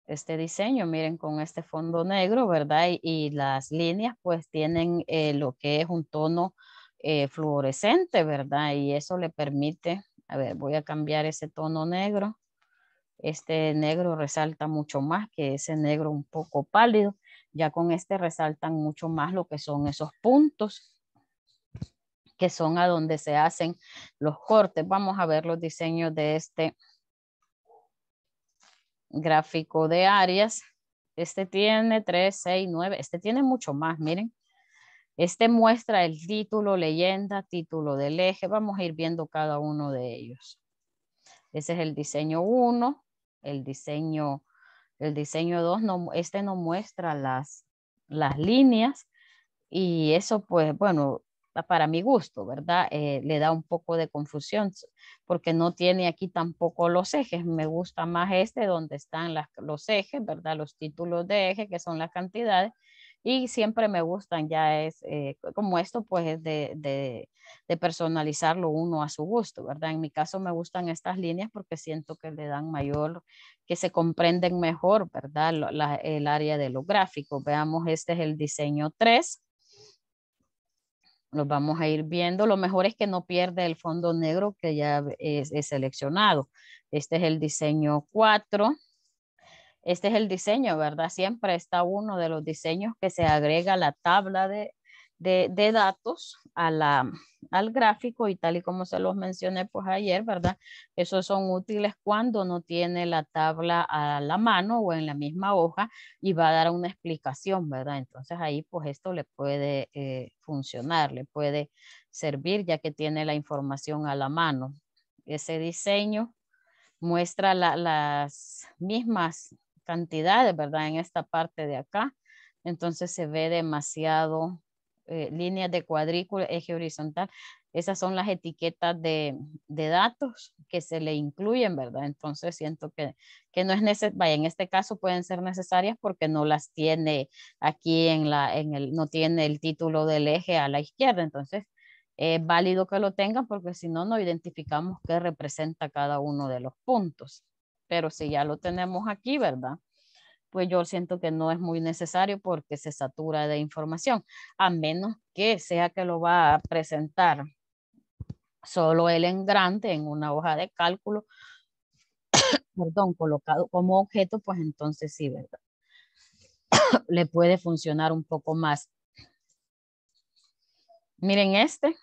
este diseño, miren con este fondo negro, ¿verdad? Y, las líneas pues tienen eh, lo que es un tono eh, fluorescente, ¿verdad? Y eso le permite, a ver, voy a cambiar ese tono negro. Este negro resalta mucho más que ese negro un poco pálido. Ya con este resaltan mucho más lo que son esos puntos que son a donde se hacen los cortes. Vamos a ver los diseños de este gráfico de áreas. Este tiene 3, 6, 9. Este tiene mucho más, miren. Este muestra el título, leyenda, título del eje. Vamos a ir viendo cada uno de ellos. Ese es el diseño 1, el diseño el diseño 2 no, este no muestra las, las líneas y eso pues bueno, para mi gusto, ¿verdad? Eh, le da un poco de confusión porque no tiene aquí tampoco los ejes. Me gusta más este donde están los ejes, ¿verdad? Los títulos de eje, que son las cantidades. Y siempre me gustan, ya es eh, como esto, pues de, personalizarlo uno a su gusto, ¿verdad? En mi caso me gustan estas líneas porque siento que le dan mayor, que se comprenden mejor, ¿verdad? el área de los gráficos. Veamos, este es el diseño 3 los vamos a ir viendo. Lo mejor es que no pierde el fondo negro que ya es, seleccionado. Este es el diseño 4. Este es el diseño, ¿verdad? Siempre está uno de los diseños que se agrega a la tabla de de, datos a la, al gráfico y tal y como se los mencioné pues ayer, ¿verdad? Esos son útiles cuando no tiene la tabla a la mano o en la misma hoja y va a dar una explicación, ¿verdad? Entonces ahí pues esto le puede eh, funcionar, le puede servir ya que tiene la información a la mano. Ese diseño muestra las mismas cantidades, ¿verdad? En esta parte de acá. Entonces se ve demasiado eh, líneas de cuadrícula, eje horizontal. Esas son las etiquetas de, datos que se le incluyen, ¿verdad? Entonces siento que, no es necesario, en este caso pueden ser necesarias porque no las tiene aquí en la, en el, no tiene el título del eje a la izquierda. Entonces es válido que lo tengan porque si no, no identificamos qué representa cada uno de los puntos. Pero si ya lo tenemos aquí, ¿verdad? pues yo siento que no es muy necesario porque se satura de información, a menos que sea que lo va a presentar solo él en grande en una hoja de cálculo, perdón, colocado como objeto, pues entonces sí, ¿verdad? Le puede funcionar un poco más. Miren este,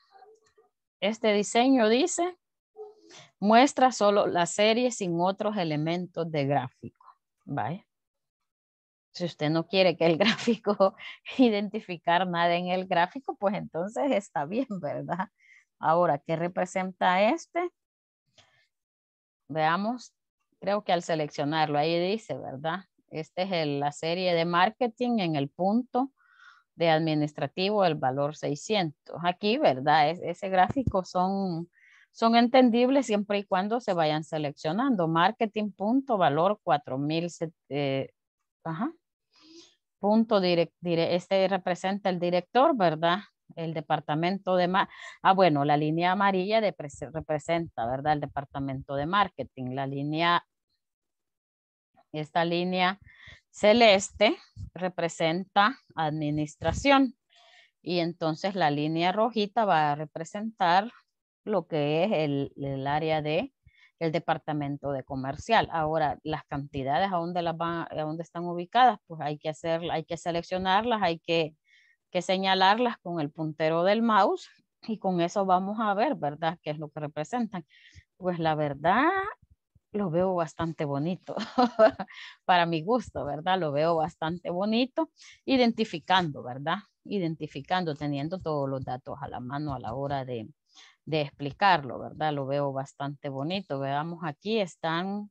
este diseño dice, muestra solo la serie sin otros elementos de gráfico, ¿vale? Si usted no quiere que el gráfico identificar nada en el gráfico, pues entonces está bien, ¿verdad? Ahora, ¿qué representa este? Veamos, creo que al seleccionarlo, ahí dice, ¿verdad? Esta es la serie de marketing en el punto de administrativo, el valor 600. Aquí, ¿verdad? ese gráfico son, son entendibles siempre y cuando se vayan seleccionando. Marketing punto valor 4000. Eh, ajá punto este representa el director, ¿verdad? El departamento de... Ah, bueno, la línea amarilla representa, ¿verdad? El departamento de marketing. La línea... Esta línea celeste representa administración. Y entonces la línea rojita va a representar lo que es el, el área de el departamento de comercial. Ahora, las cantidades a dónde, las van, a dónde están ubicadas, pues hay que, hacer, hay que seleccionarlas, hay que, que señalarlas con el puntero del mouse y con eso vamos a ver, ¿verdad? ¿Qué es lo que representan? Pues la verdad, lo veo bastante bonito, para mi gusto, ¿verdad? Lo veo bastante bonito, identificando, ¿verdad? Identificando, teniendo todos los datos a la mano a la hora de, de explicarlo, ¿verdad? Lo veo bastante bonito. Veamos aquí están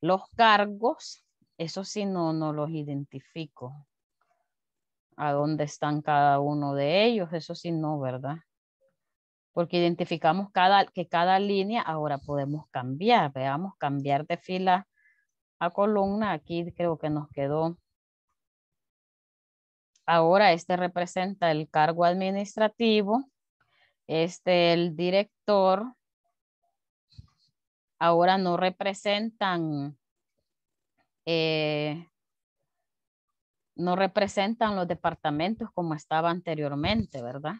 los cargos. Eso sí no, no los identifico. A dónde están cada uno de ellos, eso sí no, ¿verdad? Porque identificamos cada, que cada línea ahora podemos cambiar. Veamos, cambiar de fila a columna. Aquí creo que nos quedó ahora este representa el cargo administrativo este, el director, ahora no representan, eh, no representan los departamentos como estaba anteriormente, ¿verdad?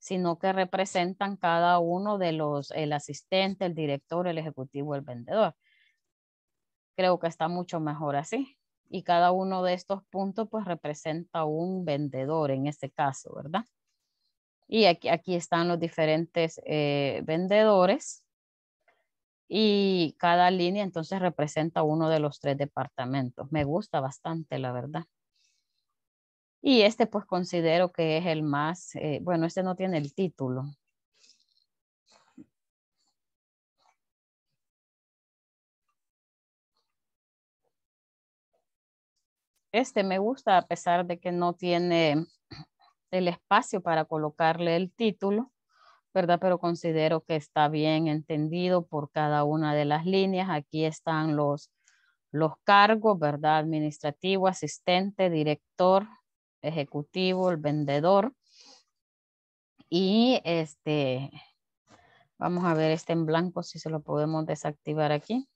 Sino que representan cada uno de los, el asistente, el director, el ejecutivo, el vendedor. Creo que está mucho mejor así. Y cada uno de estos puntos pues representa un vendedor en este caso, ¿verdad? Y aquí, aquí están los diferentes eh, vendedores y cada línea entonces representa uno de los tres departamentos. Me gusta bastante, la verdad. Y este pues considero que es el más, eh, bueno, este no tiene el título. Este me gusta a pesar de que no tiene el espacio para colocarle el título, ¿verdad? Pero considero que está bien entendido por cada una de las líneas. Aquí están los, los cargos, ¿verdad? Administrativo, asistente, director, ejecutivo, el vendedor. Y este, vamos a ver este en blanco si se lo podemos desactivar aquí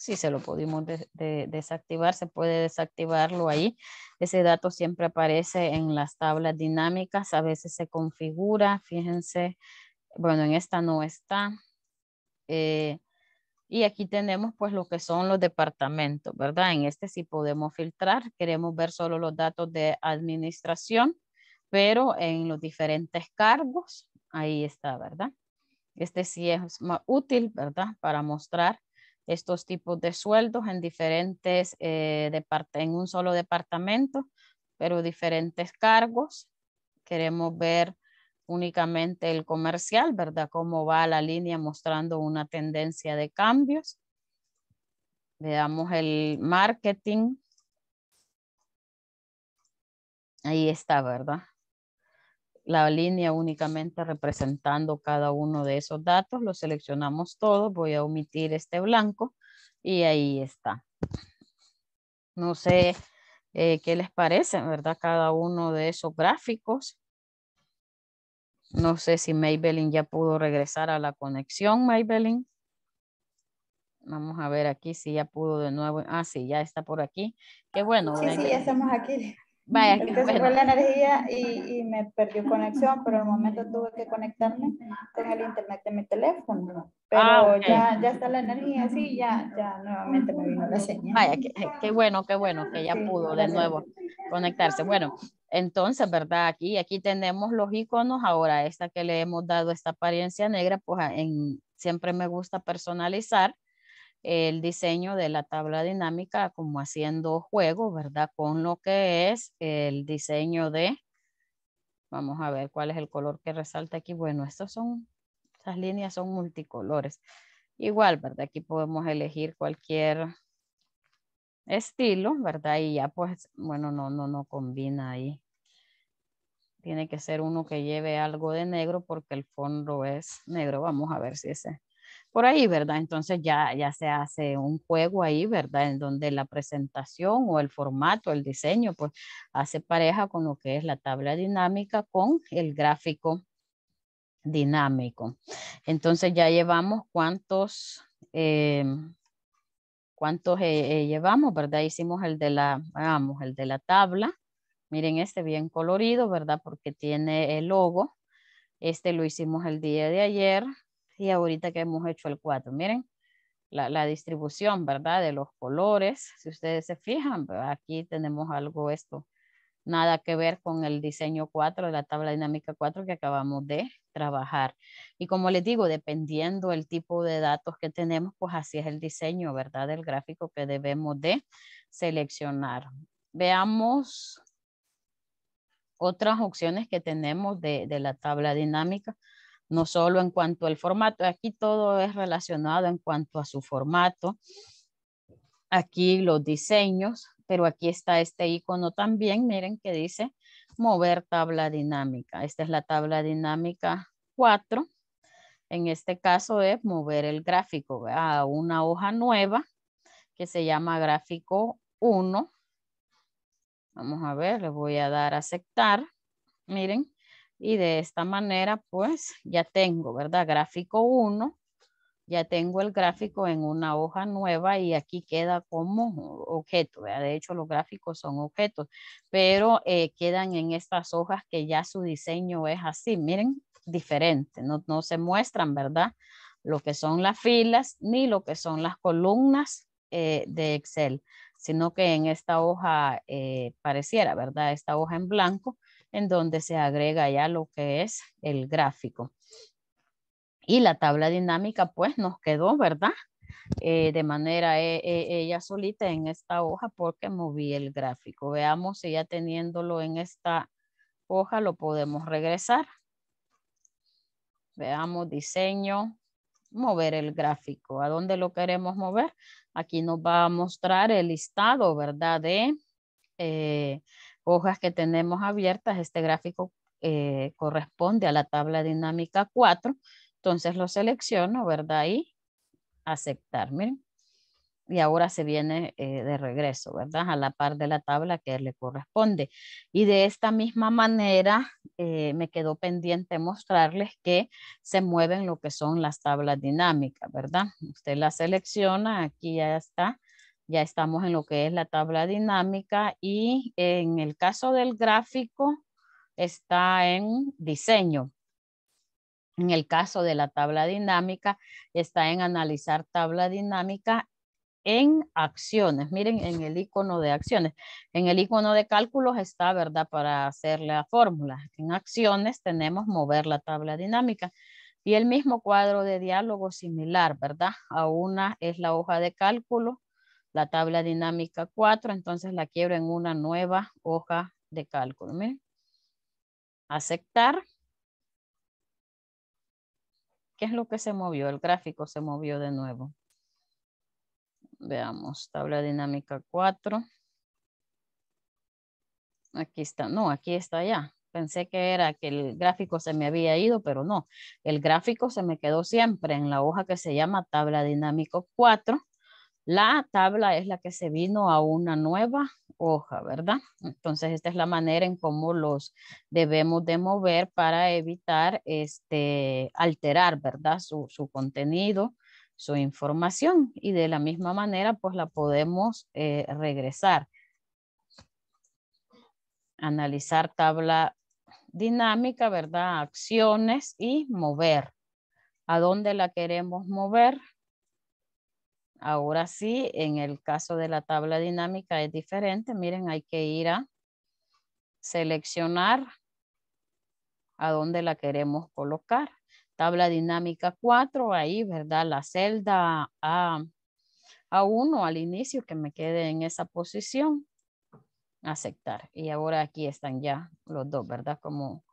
si se lo pudimos desactivar, se puede desactivarlo ahí. Ese dato siempre aparece en las tablas dinámicas, a veces se configura, fíjense, bueno, en esta no está. Eh, y aquí tenemos pues lo que son los departamentos, ¿verdad? En este sí podemos filtrar, queremos ver solo los datos de administración, pero en los diferentes cargos, ahí está, ¿verdad? Este sí es más útil, ¿verdad? Para mostrar estos tipos de sueldos en diferentes, eh, en un solo departamento, pero diferentes cargos. Queremos ver únicamente el comercial, ¿verdad? Cómo va la línea mostrando una tendencia de cambios. Veamos el marketing. Ahí está, ¿verdad? la línea únicamente representando cada uno de esos datos. Lo seleccionamos todo. Voy a omitir este blanco y ahí está. No sé eh, qué les parece, ¿verdad? Cada uno de esos gráficos. No sé si Maybelline ya pudo regresar a la conexión, Maybelline. Vamos a ver aquí si ya pudo de nuevo. Ah, sí, ya está por aquí. Qué bueno. Sí, sí, ya estamos aquí. Vaya, Entonces bueno. fue la energía y, y, me perdió conexión, pero al momento tuve que conectarme con el internet de mi teléfono. Pero ah, ya, ya está la energía, sí, ya, ya nuevamente me vino la señal. Vaya, qué, bueno, qué bueno que ya pudo de nuevo conectarse. Bueno, entonces, ¿verdad? Aquí, aquí tenemos los iconos. Ahora, esta que le hemos dado esta apariencia negra, pues en, siempre me gusta personalizar el diseño de la tabla dinámica como haciendo juego, ¿verdad? Con lo que es el diseño de, vamos a ver cuál es el color que resalta aquí. Bueno, estas son, estas líneas son multicolores. Igual, ¿verdad? Aquí podemos elegir cualquier estilo, ¿verdad? Y ya pues, bueno, no, no, no combina ahí. Tiene que ser uno que lleve algo de negro porque el fondo es negro. Vamos a ver si ese por ahí, ¿verdad? Entonces ya, ya se hace un juego ahí, ¿verdad? En donde la presentación o el formato, el diseño, pues hace pareja con lo que es la tabla dinámica con el gráfico dinámico. Entonces ya llevamos cuántos, eh, cuántos eh, eh, llevamos, ¿verdad? Hicimos el de la, vamos el de la tabla. Miren este bien colorido, ¿verdad? Porque tiene el logo. Este lo hicimos el día de ayer y ahorita que hemos hecho el 4. Miren la, distribución, ¿verdad? De los colores. Si ustedes se fijan, aquí tenemos algo esto. Nada que ver con el diseño 4 de la tabla dinámica 4 que acabamos de trabajar. Y como les digo, dependiendo el tipo de datos que tenemos, pues así es el diseño, ¿verdad? Del gráfico que debemos de seleccionar. Veamos otras opciones que tenemos de la tabla dinámica no solo en cuanto al formato, aquí todo es relacionado en cuanto a su formato, aquí los diseños, pero aquí está este icono también, miren que dice mover tabla dinámica. Esta es la tabla dinámica 4. En este caso es mover el gráfico a una hoja nueva que se llama gráfico 1. Vamos a ver, le voy a dar a aceptar. Miren, y de esta manera, pues, ya tengo, ¿verdad? Gráfico 1, ya tengo el gráfico en una hoja nueva y aquí queda como objeto, ¿verdad? De hecho, los gráficos son objetos, pero eh, quedan en estas hojas que ya su diseño es así, miren, diferente, no, se muestran, ¿verdad? Lo que son las filas ni lo que son las columnas eh, de Excel, sino que en esta hoja eh, pareciera, ¿verdad? Esta hoja en blanco en donde se agrega ya lo que es el gráfico. Y la tabla dinámica pues nos quedó, ¿verdad? Eh, de manera eh, eh, ella solita en esta hoja porque moví el gráfico. Veamos si ya teniéndolo en esta hoja lo podemos regresar. Veamos diseño, mover el gráfico. ¿A dónde lo queremos mover? Aquí nos va a mostrar el listado, ¿verdad? De hojas que tenemos abiertas, este gráfico eh, corresponde a la tabla dinámica 4, entonces lo selecciono, ¿verdad? Y aceptar, miren. Y ahora se viene eh, de regreso, ¿verdad? A la par de la tabla que le corresponde. Y de esta misma manera eh, me quedó pendiente mostrarles que se mueven lo que son las tablas dinámicas, ¿verdad? Usted la selecciona, aquí ya está ya estamos en lo que es la tabla dinámica y en el caso del gráfico está en diseño. En el caso de la tabla dinámica está en analizar tabla dinámica en acciones. Miren en el icono de acciones. En el icono de cálculos está, ¿verdad? Para hacer la fórmula. En acciones tenemos mover la tabla dinámica. Y el mismo cuadro de diálogo similar, ¿verdad? A una es la hoja de cálculo, la tabla dinámica 4, entonces la quiero en una nueva hoja de cálculo. Aceptar. ¿Qué es lo que se movió? El gráfico se movió de nuevo. Veamos, tabla dinámica 4. Aquí está, no, aquí está ya. Pensé que era que el gráfico se me había ido, pero no. El gráfico se me quedó siempre en la hoja que se llama tabla dinámico 4 la tabla es la que se vino a una nueva hoja, ¿verdad? Entonces, esta es la manera en cómo los debemos de mover para evitar este, alterar, ¿verdad? Su, contenido, su información. Y de la misma manera, pues la podemos eh, regresar. Analizar tabla dinámica, ¿verdad? Acciones y mover. ¿A dónde la queremos mover? Ahora sí, en el caso de la tabla dinámica es diferente. Miren, hay que ir a seleccionar a dónde la queremos colocar. Tabla dinámica 4, ahí, ¿verdad? La celda A, A1 al inicio, que me quede en esa posición. Aceptar. Y ahora aquí están ya los dos, ¿verdad? Como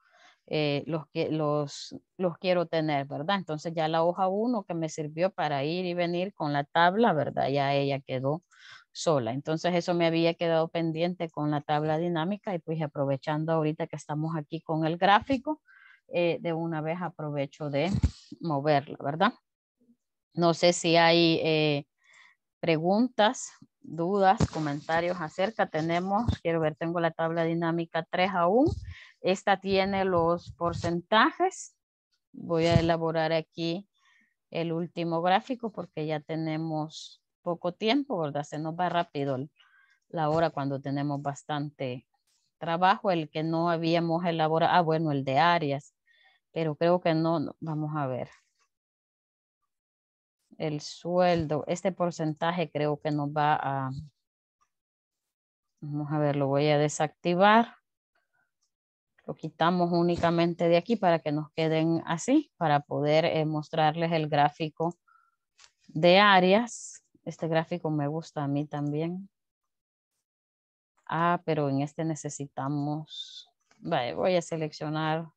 eh, los, los, los quiero tener, ¿verdad? Entonces ya la hoja 1 que me sirvió para ir y venir con la tabla, ¿verdad? Ya ella quedó sola. Entonces eso me había quedado pendiente con la tabla dinámica y pues aprovechando ahorita que estamos aquí con el gráfico, eh, de una vez aprovecho de moverla, ¿verdad? No sé si hay eh, preguntas, dudas, comentarios acerca. Tenemos, quiero ver, tengo la tabla dinámica 3 aún esta tiene los porcentajes. Voy a elaborar aquí el último gráfico porque ya tenemos poco tiempo, ¿verdad? Se nos va rápido la hora cuando tenemos bastante trabajo, el que no habíamos elaborado, ah, bueno, el de áreas, pero creo que no, vamos a ver. El sueldo, este porcentaje creo que nos va a, vamos a ver, lo voy a desactivar. Lo quitamos únicamente de aquí para que nos queden así, para poder eh, mostrarles el gráfico de áreas. Este gráfico me gusta a mí también. Ah, pero en este necesitamos... voy a seleccionar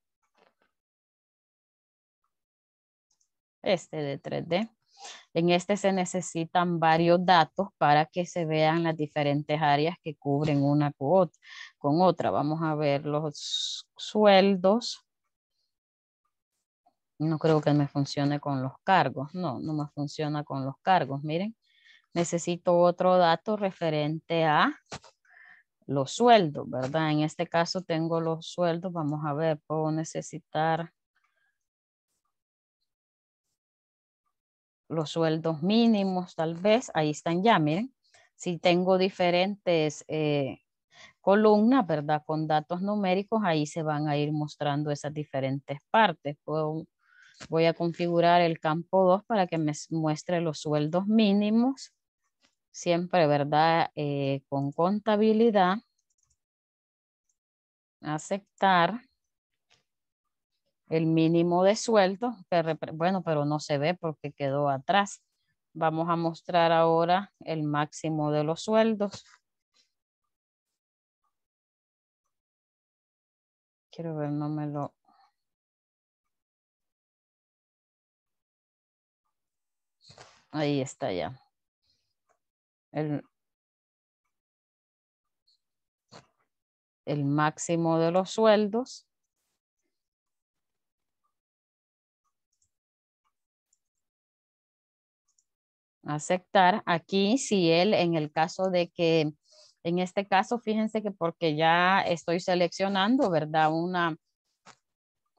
este de 3D. En este se necesitan varios datos para que se vean las diferentes áreas que cubren una con otra. Vamos a ver los sueldos. No creo que me funcione con los cargos. No, no me funciona con los cargos. Miren, necesito otro dato referente a los sueldos, ¿verdad? En este caso tengo los sueldos. Vamos a ver, puedo necesitar los sueldos mínimos, tal vez, ahí están ya, miren, si tengo diferentes eh, columnas, ¿verdad? Con datos numéricos, ahí se van a ir mostrando esas diferentes partes. voy a configurar el campo 2 para que me muestre los sueldos mínimos, siempre, ¿verdad? Eh, con contabilidad. Aceptar el mínimo de sueldo, bueno, pero no se ve porque quedó atrás. Vamos a mostrar ahora el máximo de los sueldos. Quiero ver, no me lo... Ahí está ya. el máximo de los sueldos aceptar. Aquí, si él, en el caso de que, en este caso, fíjense que porque ya estoy seleccionando, ¿verdad? Una,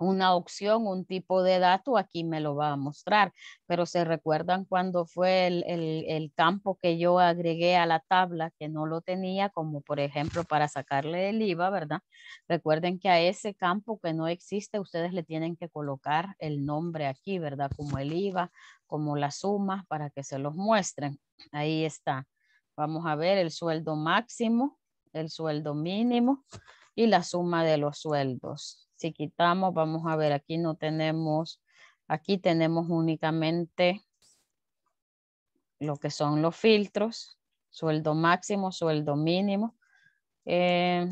una opción, un tipo de dato, aquí me lo va a mostrar. Pero se recuerdan cuando fue el, campo que yo agregué a la tabla que no lo tenía, como por ejemplo para sacarle el IVA, ¿verdad? Recuerden que a ese campo que no existe, ustedes le tienen que colocar el nombre aquí, ¿verdad? Como el IVA, como la suma, para que se los muestren. Ahí está. Vamos a ver el sueldo máximo, el sueldo mínimo y la suma de los sueldos. Si quitamos, vamos a ver, aquí no tenemos, aquí tenemos únicamente lo que son los filtros, sueldo máximo, sueldo mínimo. Eh,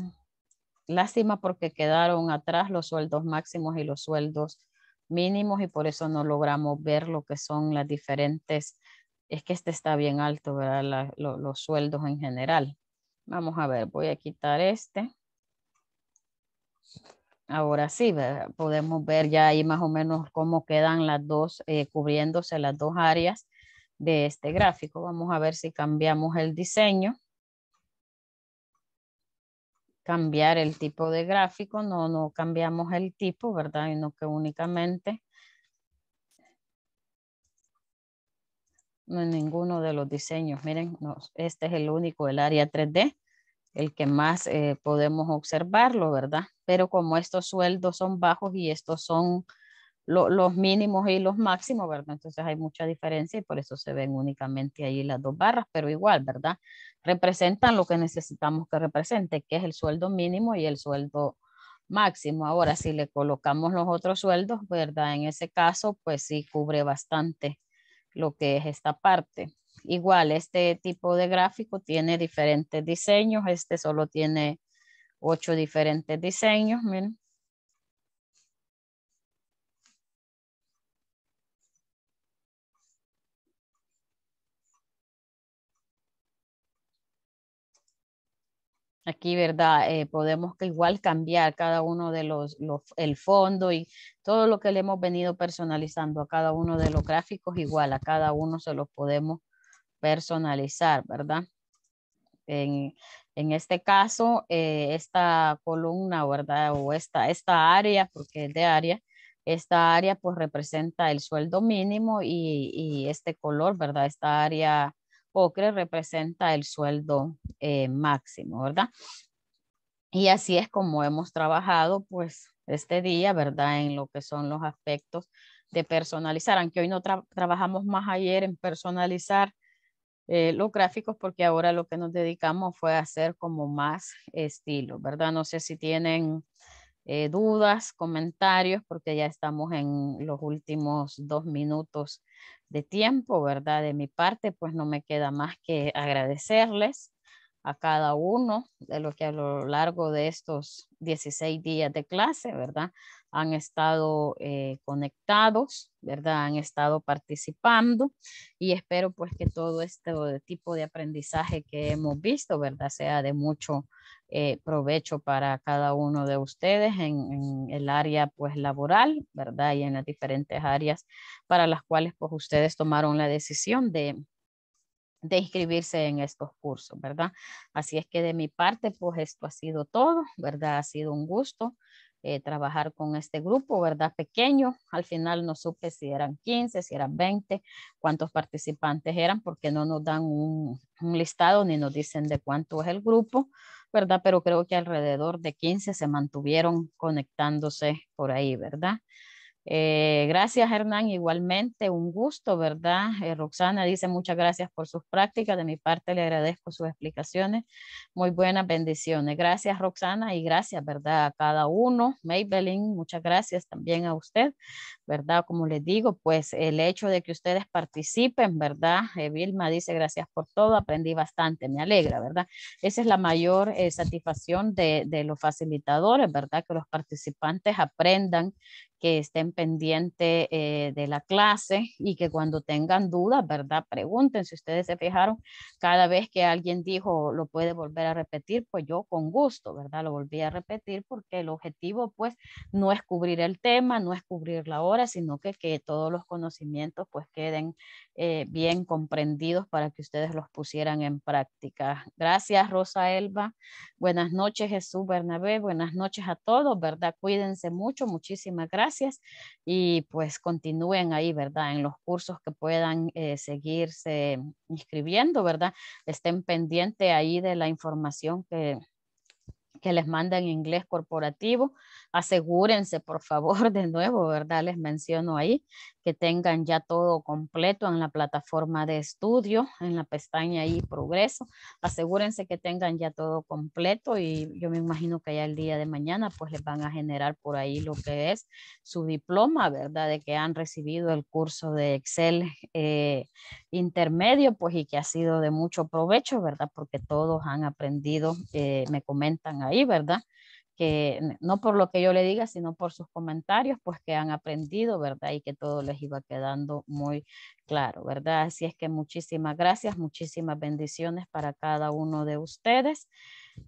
lástima porque quedaron atrás los sueldos máximos y los sueldos mínimos y por eso no logramos ver lo que son las diferentes, es que este está bien alto, ¿verdad? los sueldos en general. Vamos a ver, voy a quitar este. Ahora sí, podemos ver ya ahí más o menos cómo quedan las dos, eh, cubriéndose las dos áreas de este gráfico. Vamos a ver si cambiamos el diseño. Cambiar el tipo de gráfico, no, no cambiamos el tipo, ¿verdad? Sino que únicamente no en ninguno de los diseños. Miren, este es el único, el área 3D el que más eh, podemos observarlo, ¿verdad? Pero como estos sueldos son bajos y estos son los mínimos y los máximos, ¿verdad? Entonces hay mucha diferencia y por eso se ven únicamente ahí las dos barras, pero igual, ¿verdad? Representan lo que necesitamos que represente, que es el sueldo mínimo y el sueldo máximo. Ahora, si le colocamos los otros sueldos, ¿verdad? En ese caso, pues sí cubre bastante lo que es esta parte. Igual, este tipo de gráfico tiene diferentes diseños. Este solo tiene ocho diferentes diseños. Miren. Aquí, ¿verdad? Eh, podemos igual cambiar cada uno de los, el fondo y todo lo que le hemos venido personalizando a cada uno de los gráficos, igual a cada uno se los podemos personalizar, ¿verdad? En, en este caso, eh, esta columna, ¿verdad? O esta, esta área, porque es de área, esta área pues representa el sueldo mínimo y, y este color, ¿verdad? Esta área ocre representa el sueldo eh, máximo, ¿verdad? Y así es como hemos trabajado pues este día, ¿verdad? En lo que son los aspectos de personalizar, aunque hoy no trabajamos más ayer en personalizar eh, los gráficos porque ahora lo que nos dedicamos fue a hacer como más estilo, ¿verdad? No sé si tienen eh, dudas, comentarios, porque ya estamos en los últimos dos minutos de tiempo, ¿verdad? De mi parte, pues no me queda más que agradecerles a cada uno de los que a lo largo de estos 16 días de clase, ¿verdad? han estado eh, conectados, ¿verdad? Han estado participando y espero pues que todo este tipo de aprendizaje que hemos visto, ¿verdad? Sea de mucho eh, provecho para cada uno de ustedes en, el área pues laboral, ¿verdad? Y en las diferentes áreas para las cuales pues ustedes tomaron la decisión de, de inscribirse en estos cursos, ¿verdad? Así es que de mi parte, pues esto ha sido todo, ¿verdad? Ha sido un gusto eh, trabajar con este grupo, ¿verdad? Pequeño. Al final no supe si eran 15, si eran 20, cuántos participantes eran, porque no nos dan un, un listado ni nos dicen de cuánto es el grupo, ¿verdad? Pero creo que alrededor de 15 se mantuvieron conectándose por ahí, ¿verdad? Eh, gracias, Hernán. Igualmente, un gusto, ¿verdad? Eh, Roxana dice muchas gracias por sus prácticas. De mi parte, le agradezco sus explicaciones. Muy buenas bendiciones. Gracias, Roxana, y gracias, ¿verdad? A cada uno. Maybelline, muchas gracias también a usted. ¿verdad? Como les digo, pues el hecho de que ustedes participen, ¿verdad? Eh, Vilma dice, gracias por todo, aprendí bastante, me alegra, ¿verdad? Esa es la mayor eh, satisfacción de, los facilitadores, ¿verdad? Que los participantes aprendan, que estén pendientes eh, de la clase y que cuando tengan dudas, ¿verdad? Pregunten, si ustedes se fijaron, cada vez que alguien dijo, lo puede volver a repetir, pues yo con gusto, ¿verdad? Lo volví a repetir porque el objetivo, pues, no es cubrir el tema, no es cubrir la hora, sino que, que todos los conocimientos pues queden eh, bien comprendidos para que ustedes los pusieran en práctica. Gracias, Rosa Elba. Buenas noches, Jesús Bernabé. Buenas noches a todos, ¿verdad? Cuídense mucho, muchísimas gracias y pues continúen ahí, ¿verdad? En los cursos que puedan eh, seguirse inscribiendo, ¿verdad? Estén pendientes ahí de la información que que les manda en inglés corporativo asegúrense, por favor, de nuevo, ¿verdad? Les menciono ahí que tengan ya todo completo en la plataforma de estudio, en la pestaña ahí progreso. Asegúrense que tengan ya todo completo y yo me imagino que ya el día de mañana pues les van a generar por ahí lo que es su diploma, ¿verdad? De que han recibido el curso de Excel eh, intermedio pues y que ha sido de mucho provecho, ¿verdad? Porque todos han aprendido, eh, me comentan ahí, ¿verdad? que no por lo que yo le diga, sino por sus comentarios, pues que han aprendido, ¿verdad? Y que todo les iba quedando muy claro, ¿verdad? Así es que muchísimas gracias, muchísimas bendiciones para cada uno de ustedes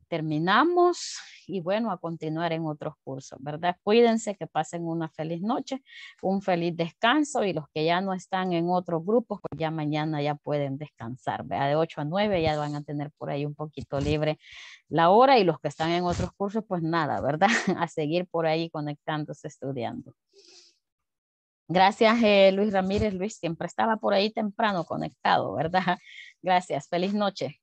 terminamos y bueno, a continuar en otros cursos, ¿verdad? Cuídense, que pasen una feliz noche, un feliz descanso y los que ya no están en otros grupos, pues ya mañana ya pueden descansar, ¿verdad? De 8 a 9 ya van a tener por ahí un poquito libre la hora y los que están en otros cursos, pues nada, ¿verdad? A seguir por ahí conectándose, estudiando. Gracias, eh, Luis Ramírez. Luis siempre estaba por ahí temprano conectado, ¿verdad? Gracias. Feliz noche.